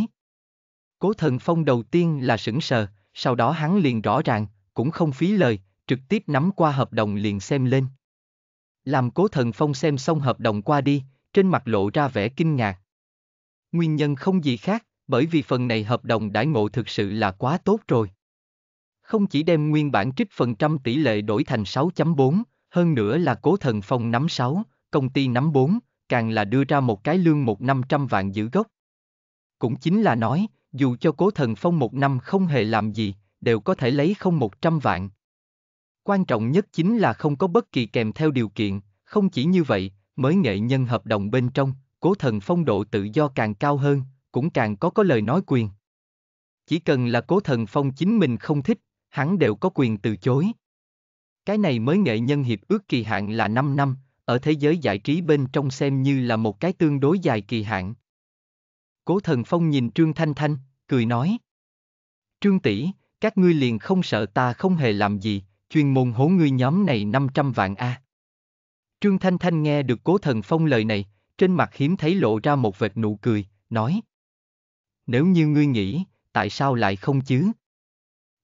Cố thần Phong đầu tiên là sững sờ, sau đó hắn liền rõ ràng, cũng không phí lời, trực tiếp nắm qua hợp đồng liền xem lên. Làm cố thần Phong xem xong hợp đồng qua đi, trên mặt lộ ra vẻ kinh ngạc. Nguyên nhân không gì khác, bởi vì phần này hợp đồng đãi ngộ thực sự là quá tốt rồi không chỉ đem nguyên bản trích phần trăm tỷ lệ đổi thành 6.4, hơn nữa là cố thần phong nắm 6, công ty nắm 4, càng là đưa ra một cái lương một năm trăm vạn giữ gốc. Cũng chính là nói, dù cho cố thần phong một năm không hề làm gì, đều có thể lấy không một trăm vạn. Quan trọng nhất chính là không có bất kỳ kèm theo điều kiện, không chỉ như vậy, mới nghệ nhân hợp đồng bên trong, cố thần phong độ tự do càng cao hơn, cũng càng có có lời nói quyền. Chỉ cần là cố thần phong chính mình không thích, hắn đều có quyền từ chối. Cái này mới nghệ nhân hiệp ước kỳ hạn là 5 năm, ở thế giới giải trí bên trong xem như là một cái tương đối dài kỳ hạn. Cố thần phong nhìn Trương Thanh Thanh, cười nói. Trương tỷ, các ngươi liền không sợ ta không hề làm gì, chuyên môn hố ngươi nhóm này 500 vạn A. Trương Thanh Thanh nghe được cố thần phong lời này, trên mặt hiếm thấy lộ ra một vệt nụ cười, nói. Nếu như ngươi nghĩ, tại sao lại không chứ?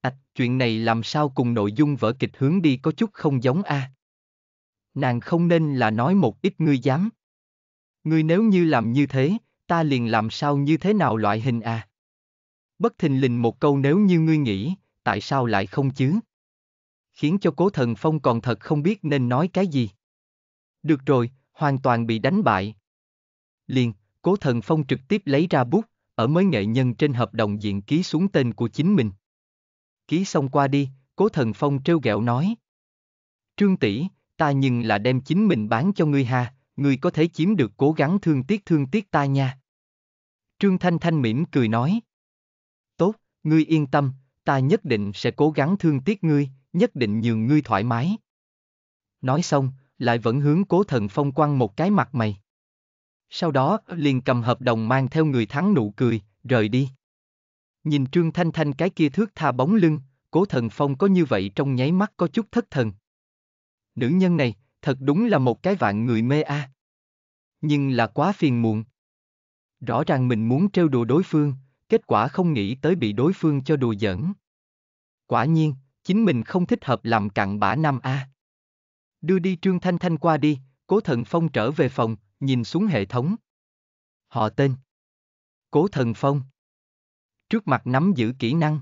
à, chuyện này làm sao cùng nội dung vở kịch hướng đi có chút không giống a. À? Nàng không nên là nói một ít ngươi dám. Ngươi nếu như làm như thế, ta liền làm sao như thế nào loại hình à? Bất thình lình một câu nếu như ngươi nghĩ, tại sao lại không chứ? Khiến cho cố thần phong còn thật không biết nên nói cái gì. Được rồi, hoàn toàn bị đánh bại. Liền, cố thần phong trực tiếp lấy ra bút, ở mới nghệ nhân trên hợp đồng diện ký xuống tên của chính mình ký xong qua đi, cố thần phong trêu ghẹo nói. Trương tỷ, ta nhưng là đem chính mình bán cho ngươi hà, ngươi có thể chiếm được cố gắng thương tiếc thương tiếc ta nha. Trương Thanh Thanh mỉm cười nói. Tốt, ngươi yên tâm, ta nhất định sẽ cố gắng thương tiếc ngươi, nhất định nhường ngươi thoải mái. Nói xong, lại vẫn hướng cố thần phong quăng một cái mặt mày. Sau đó, liền cầm hợp đồng mang theo người thắng nụ cười, rời đi. Nhìn Trương Thanh Thanh cái kia thước tha bóng lưng, cố thần phong có như vậy trong nháy mắt có chút thất thần. Nữ nhân này, thật đúng là một cái vạn người mê a. À. Nhưng là quá phiền muộn. Rõ ràng mình muốn trêu đùa đối phương, kết quả không nghĩ tới bị đối phương cho đùa giỡn. Quả nhiên, chính mình không thích hợp làm cặn bã nam a. À. Đưa đi Trương Thanh Thanh qua đi, Cố Thần Phong trở về phòng, nhìn xuống hệ thống. Họ tên. Cố Thần Phong. Trước mặt nắm giữ kỹ năng.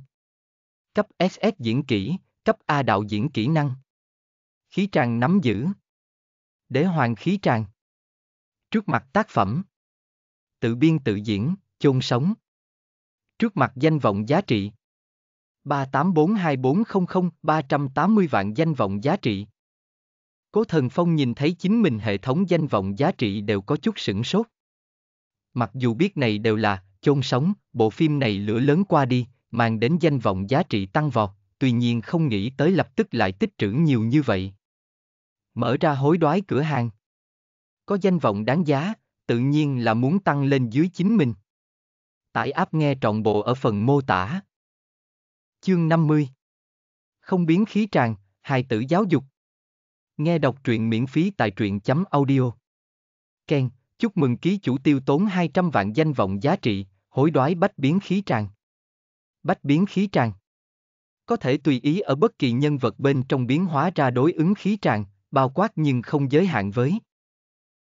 Cấp SS diễn kỹ, cấp A đạo diễn kỹ năng. Khí tràng nắm giữ. Đế hoàng khí tràng. Trước mặt tác phẩm. Tự biên tự diễn, chôn sống. Trước mặt danh vọng giá trị. 3842400 380 vạn danh vọng giá trị. Cố Thần Phong nhìn thấy chính mình hệ thống danh vọng giá trị đều có chút sửng sốt. Mặc dù biết này đều là chôn sống, bộ phim này lửa lớn qua đi, mang đến danh vọng giá trị tăng vọt, tuy nhiên không nghĩ tới lập tức lại tích trữ nhiều như vậy. Mở ra hối đoái cửa hàng. Có danh vọng đáng giá, tự nhiên là muốn tăng lên dưới chính mình. Tải áp nghe trọn bộ ở phần mô tả. Chương 50 Không biến khí tràn, hài tử giáo dục. Nghe đọc truyện miễn phí tại truyện chấm audio. Ken, chúc mừng ký chủ tiêu tốn 200 vạn danh vọng giá trị, hối đoái bách biến khí tràng. Bách biến khí tràng Có thể tùy ý ở bất kỳ nhân vật bên trong biến hóa ra đối ứng khí tràng, bao quát nhưng không giới hạn với.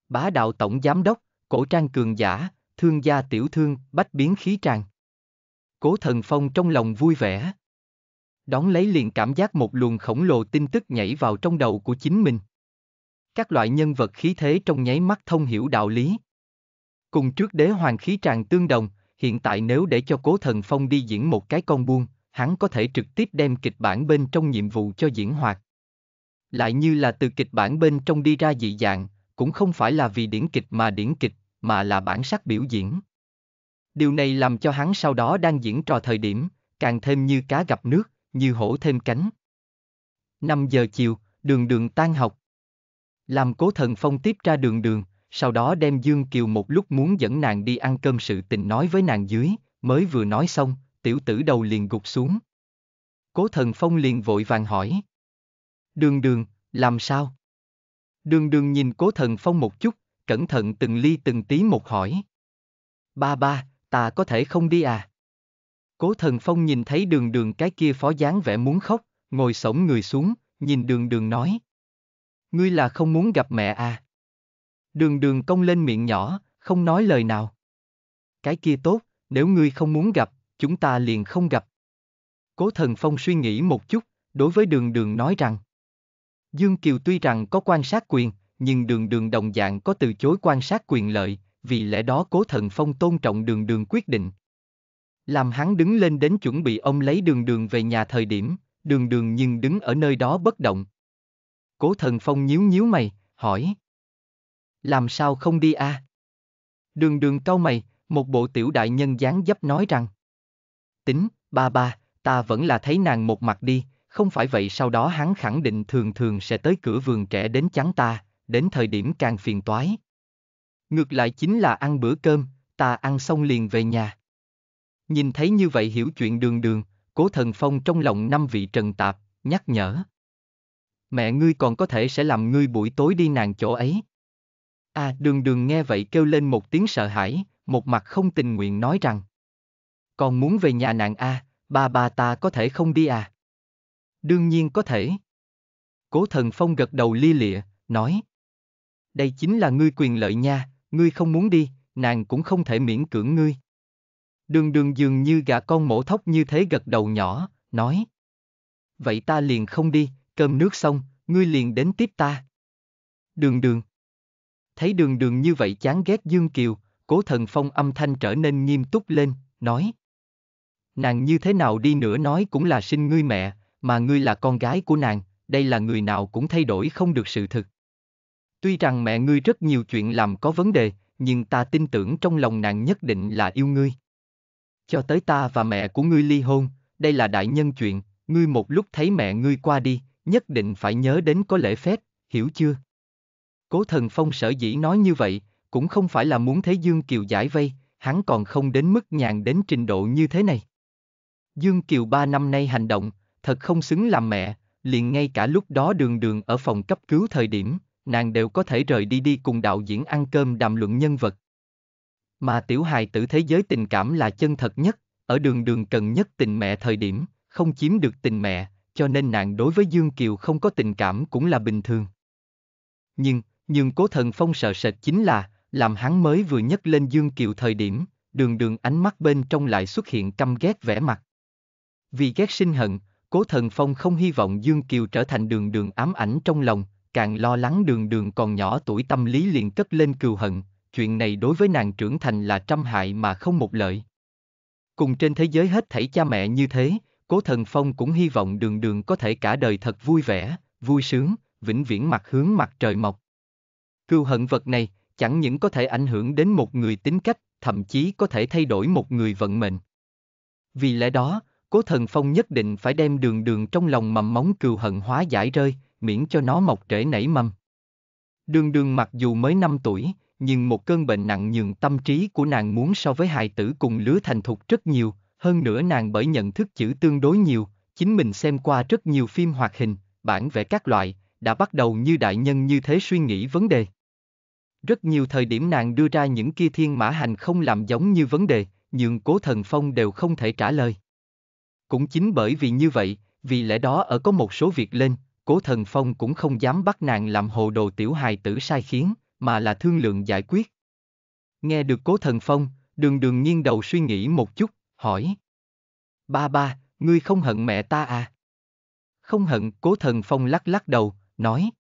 Bá đạo tổng giám đốc, cổ trang cường giả, thương gia tiểu thương, bách biến khí tràng. Cố thần phong trong lòng vui vẻ. Đón lấy liền cảm giác một luồng khổng lồ tin tức nhảy vào trong đầu của chính mình. Các loại nhân vật khí thế trong nháy mắt thông hiểu đạo lý. Cùng trước đế hoàng khí tràng tương đồng, hiện tại nếu để cho Cố Thần Phong đi diễn một cái con buông, hắn có thể trực tiếp đem kịch bản bên trong nhiệm vụ cho diễn hoạt. Lại như là từ kịch bản bên trong đi ra dị dạng, cũng không phải là vì điển kịch mà điển kịch, mà là bản sắc biểu diễn. Điều này làm cho hắn sau đó đang diễn trò thời điểm, càng thêm như cá gặp nước, như hổ thêm cánh. 5 giờ chiều, đường đường tan học. Làm cố thần phong tiếp ra đường đường, sau đó đem Dương Kiều một lúc muốn dẫn nàng đi ăn cơm sự tình nói với nàng dưới, mới vừa nói xong, tiểu tử đầu liền gục xuống. Cố thần phong liền vội vàng hỏi. Đường đường, làm sao? Đường đường nhìn cố thần phong một chút, cẩn thận từng ly từng tí một hỏi. Ba ba, ta có thể không đi à? Cố thần phong nhìn thấy đường đường cái kia phó dáng vẻ muốn khóc, ngồi sổng người xuống, nhìn đường đường nói. Ngươi là không muốn gặp mẹ à? Đường đường cong lên miệng nhỏ, không nói lời nào. Cái kia tốt, nếu ngươi không muốn gặp, chúng ta liền không gặp. Cố thần phong suy nghĩ một chút, đối với đường đường nói rằng. Dương Kiều tuy rằng có quan sát quyền, nhưng đường đường đồng dạng có từ chối quan sát quyền lợi, vì lẽ đó cố thần phong tôn trọng đường đường quyết định. Làm hắn đứng lên đến chuẩn bị ông lấy đường đường về nhà thời điểm, đường đường nhưng đứng ở nơi đó bất động. Cố thần phong nhíu nhíu mày, hỏi làm sao không đi a? À? Đường đường cau mày, một bộ tiểu đại nhân dáng dấp nói rằng. Tính, ba ba, ta vẫn là thấy nàng một mặt đi, không phải vậy sau đó hắn khẳng định thường thường sẽ tới cửa vườn trẻ đến chắn ta, đến thời điểm càng phiền toái. Ngược lại chính là ăn bữa cơm, ta ăn xong liền về nhà. Nhìn thấy như vậy hiểu chuyện đường đường, cố thần phong trong lòng năm vị trần tạp, nhắc nhở. Mẹ ngươi còn có thể sẽ làm ngươi buổi tối đi nàng chỗ ấy. À đường đường nghe vậy kêu lên một tiếng sợ hãi, một mặt không tình nguyện nói rằng. Còn muốn về nhà nàng a, à, bà bà ta có thể không đi à? Đương nhiên có thể. Cố thần phong gật đầu li lịa, nói. Đây chính là ngươi quyền lợi nha, ngươi không muốn đi, nàng cũng không thể miễn cưỡng ngươi. Đường đường dường như gã con mổ thóc như thế gật đầu nhỏ, nói. Vậy ta liền không đi, cơm nước xong, ngươi liền đến tiếp ta. Đường đường thấy đường đường như vậy chán ghét Dương Kiều, cố thần phong âm thanh trở nên nghiêm túc lên, nói. Nàng như thế nào đi nữa nói cũng là sinh ngươi mẹ, mà ngươi là con gái của nàng, đây là người nào cũng thay đổi không được sự thực. Tuy rằng mẹ ngươi rất nhiều chuyện làm có vấn đề, nhưng ta tin tưởng trong lòng nàng nhất định là yêu ngươi. Cho tới ta và mẹ của ngươi ly hôn, đây là đại nhân chuyện, ngươi một lúc thấy mẹ ngươi qua đi, nhất định phải nhớ đến có lễ phép, hiểu chưa? Cố thần phong sở dĩ nói như vậy, cũng không phải là muốn Thế Dương Kiều giải vây, hắn còn không đến mức nhàn đến trình độ như thế này. Dương Kiều ba năm nay hành động, thật không xứng làm mẹ, liền ngay cả lúc đó đường đường ở phòng cấp cứu thời điểm, nàng đều có thể rời đi đi cùng đạo diễn ăn cơm đàm luận nhân vật. Mà tiểu hài tử thế giới tình cảm là chân thật nhất, ở đường đường cần nhất tình mẹ thời điểm, không chiếm được tình mẹ, cho nên nàng đối với Dương Kiều không có tình cảm cũng là bình thường. Nhưng, nhưng cố thần phong sợ sệt chính là, làm hắn mới vừa nhấc lên Dương Kiều thời điểm, đường đường ánh mắt bên trong lại xuất hiện căm ghét vẻ mặt. Vì ghét sinh hận, cố thần phong không hy vọng Dương Kiều trở thành đường đường ám ảnh trong lòng, càng lo lắng đường đường còn nhỏ tuổi tâm lý liền cất lên cừu hận, chuyện này đối với nàng trưởng thành là trăm hại mà không một lợi. Cùng trên thế giới hết thảy cha mẹ như thế, cố thần phong cũng hy vọng đường đường có thể cả đời thật vui vẻ, vui sướng, vĩnh viễn mặt hướng mặt trời mọc. Cưu hận vật này, chẳng những có thể ảnh hưởng đến một người tính cách, thậm chí có thể thay đổi một người vận mệnh. Vì lẽ đó, cố thần phong nhất định phải đem đường đường trong lòng mầm móng cừu hận hóa giải rơi, miễn cho nó mọc rễ nảy mầm. Đường đường mặc dù mới 5 tuổi, nhưng một cơn bệnh nặng nhường tâm trí của nàng muốn so với hài tử cùng lứa thành thục rất nhiều, hơn nữa nàng bởi nhận thức chữ tương đối nhiều, chính mình xem qua rất nhiều phim hoạt hình, bản vẽ các loại, đã bắt đầu như đại nhân như thế suy nghĩ vấn đề. Rất nhiều thời điểm nàng đưa ra những kia thiên mã hành không làm giống như vấn đề, nhưng cố thần phong đều không thể trả lời. Cũng chính bởi vì như vậy, vì lẽ đó ở có một số việc lên, cố thần phong cũng không dám bắt nàng làm hồ đồ tiểu hài tử sai khiến, mà là thương lượng giải quyết. Nghe được cố thần phong, đường đường nghiêng đầu suy nghĩ một chút, hỏi. Ba ba, ngươi không hận mẹ ta à? Không hận, cố thần phong lắc lắc đầu, nói,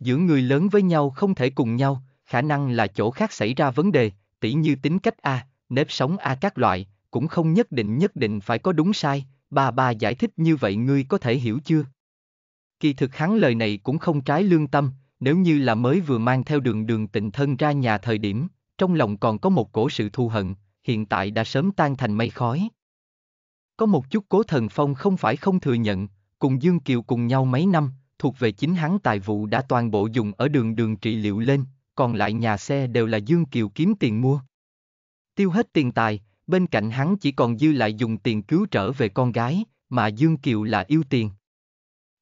giữa người lớn với nhau không thể cùng nhau, khả năng là chỗ khác xảy ra vấn đề, tỉ như tính cách A, nếp sống A các loại, cũng không nhất định nhất định phải có đúng sai, bà bà giải thích như vậy ngươi có thể hiểu chưa? Kỳ thực hắn lời này cũng không trái lương tâm, nếu như là mới vừa mang theo đường đường tịnh thân ra nhà thời điểm, trong lòng còn có một cổ sự thù hận, hiện tại đã sớm tan thành mây khói. Có một chút cố thần phong không phải không thừa nhận, cùng Dương Kiều cùng nhau mấy năm, thuộc về chính hắn tài vụ đã toàn bộ dùng ở đường đường trị liệu lên, còn lại nhà xe đều là Dương Kiều kiếm tiền mua. Tiêu hết tiền tài, bên cạnh hắn chỉ còn dư lại dùng tiền cứu trở về con gái, mà Dương Kiều là yêu tiền.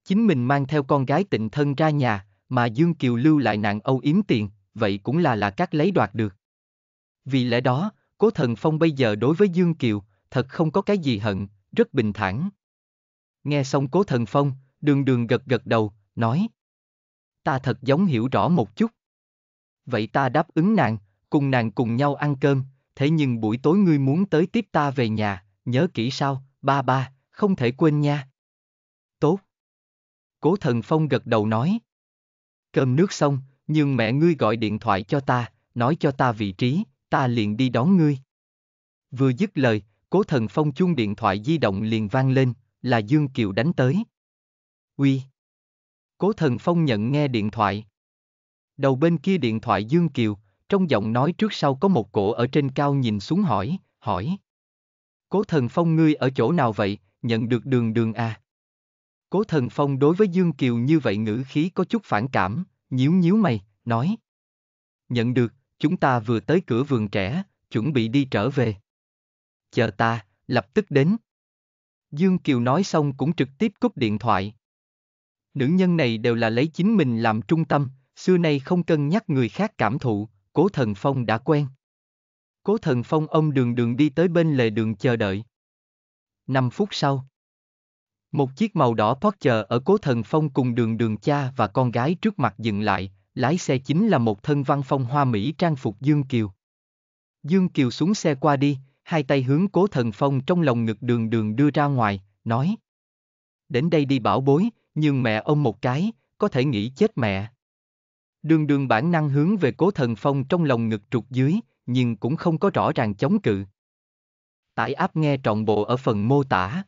Chính mình mang theo con gái tịnh thân ra nhà, mà Dương Kiều lưu lại nạn âu yếm tiền, vậy cũng là là các lấy đoạt được. Vì lẽ đó, Cố Thần Phong bây giờ đối với Dương Kiều, thật không có cái gì hận, rất bình thản. Nghe xong Cố Thần Phong, Đường đường gật gật đầu, nói. Ta thật giống hiểu rõ một chút. Vậy ta đáp ứng nàng, cùng nàng cùng nhau ăn cơm, thế nhưng buổi tối ngươi muốn tới tiếp ta về nhà, nhớ kỹ sao, ba ba, không thể quên nha. Tốt. Cố thần phong gật đầu nói. Cơm nước xong, nhưng mẹ ngươi gọi điện thoại cho ta, nói cho ta vị trí, ta liền đi đón ngươi. Vừa dứt lời, cố thần phong chuông điện thoại di động liền vang lên, là Dương Kiều đánh tới uy. Cố thần phong nhận nghe điện thoại. Đầu bên kia điện thoại Dương Kiều, trong giọng nói trước sau có một cổ ở trên cao nhìn xuống hỏi, hỏi. Cố thần phong ngươi ở chỗ nào vậy, nhận được đường đường à? Cố thần phong đối với Dương Kiều như vậy ngữ khí có chút phản cảm, nhíu nhíu mày, nói. Nhận được, chúng ta vừa tới cửa vườn trẻ, chuẩn bị đi trở về. Chờ ta, lập tức đến. Dương Kiều nói xong cũng trực tiếp cúp điện thoại nữ nhân này đều là lấy chính mình làm trung tâm, xưa nay không cân nhắc người khác cảm thụ, cố thần phong đã quen. Cố thần phong ông đường đường đi tới bên lề đường chờ đợi. Năm phút sau. Một chiếc màu đỏ Porsche ở cố thần phong cùng đường đường cha và con gái trước mặt dừng lại, lái xe chính là một thân văn phong hoa Mỹ trang phục Dương Kiều. Dương Kiều xuống xe qua đi, hai tay hướng cố thần phong trong lòng ngực đường đường đưa ra ngoài, nói. Đến đây đi bảo bối, nhưng mẹ ông một cái, có thể nghĩ chết mẹ. Đường đường bản năng hướng về cố thần phong trong lòng ngực trục dưới, nhưng cũng không có rõ ràng chống cự. Tải áp nghe trọn bộ ở phần mô tả.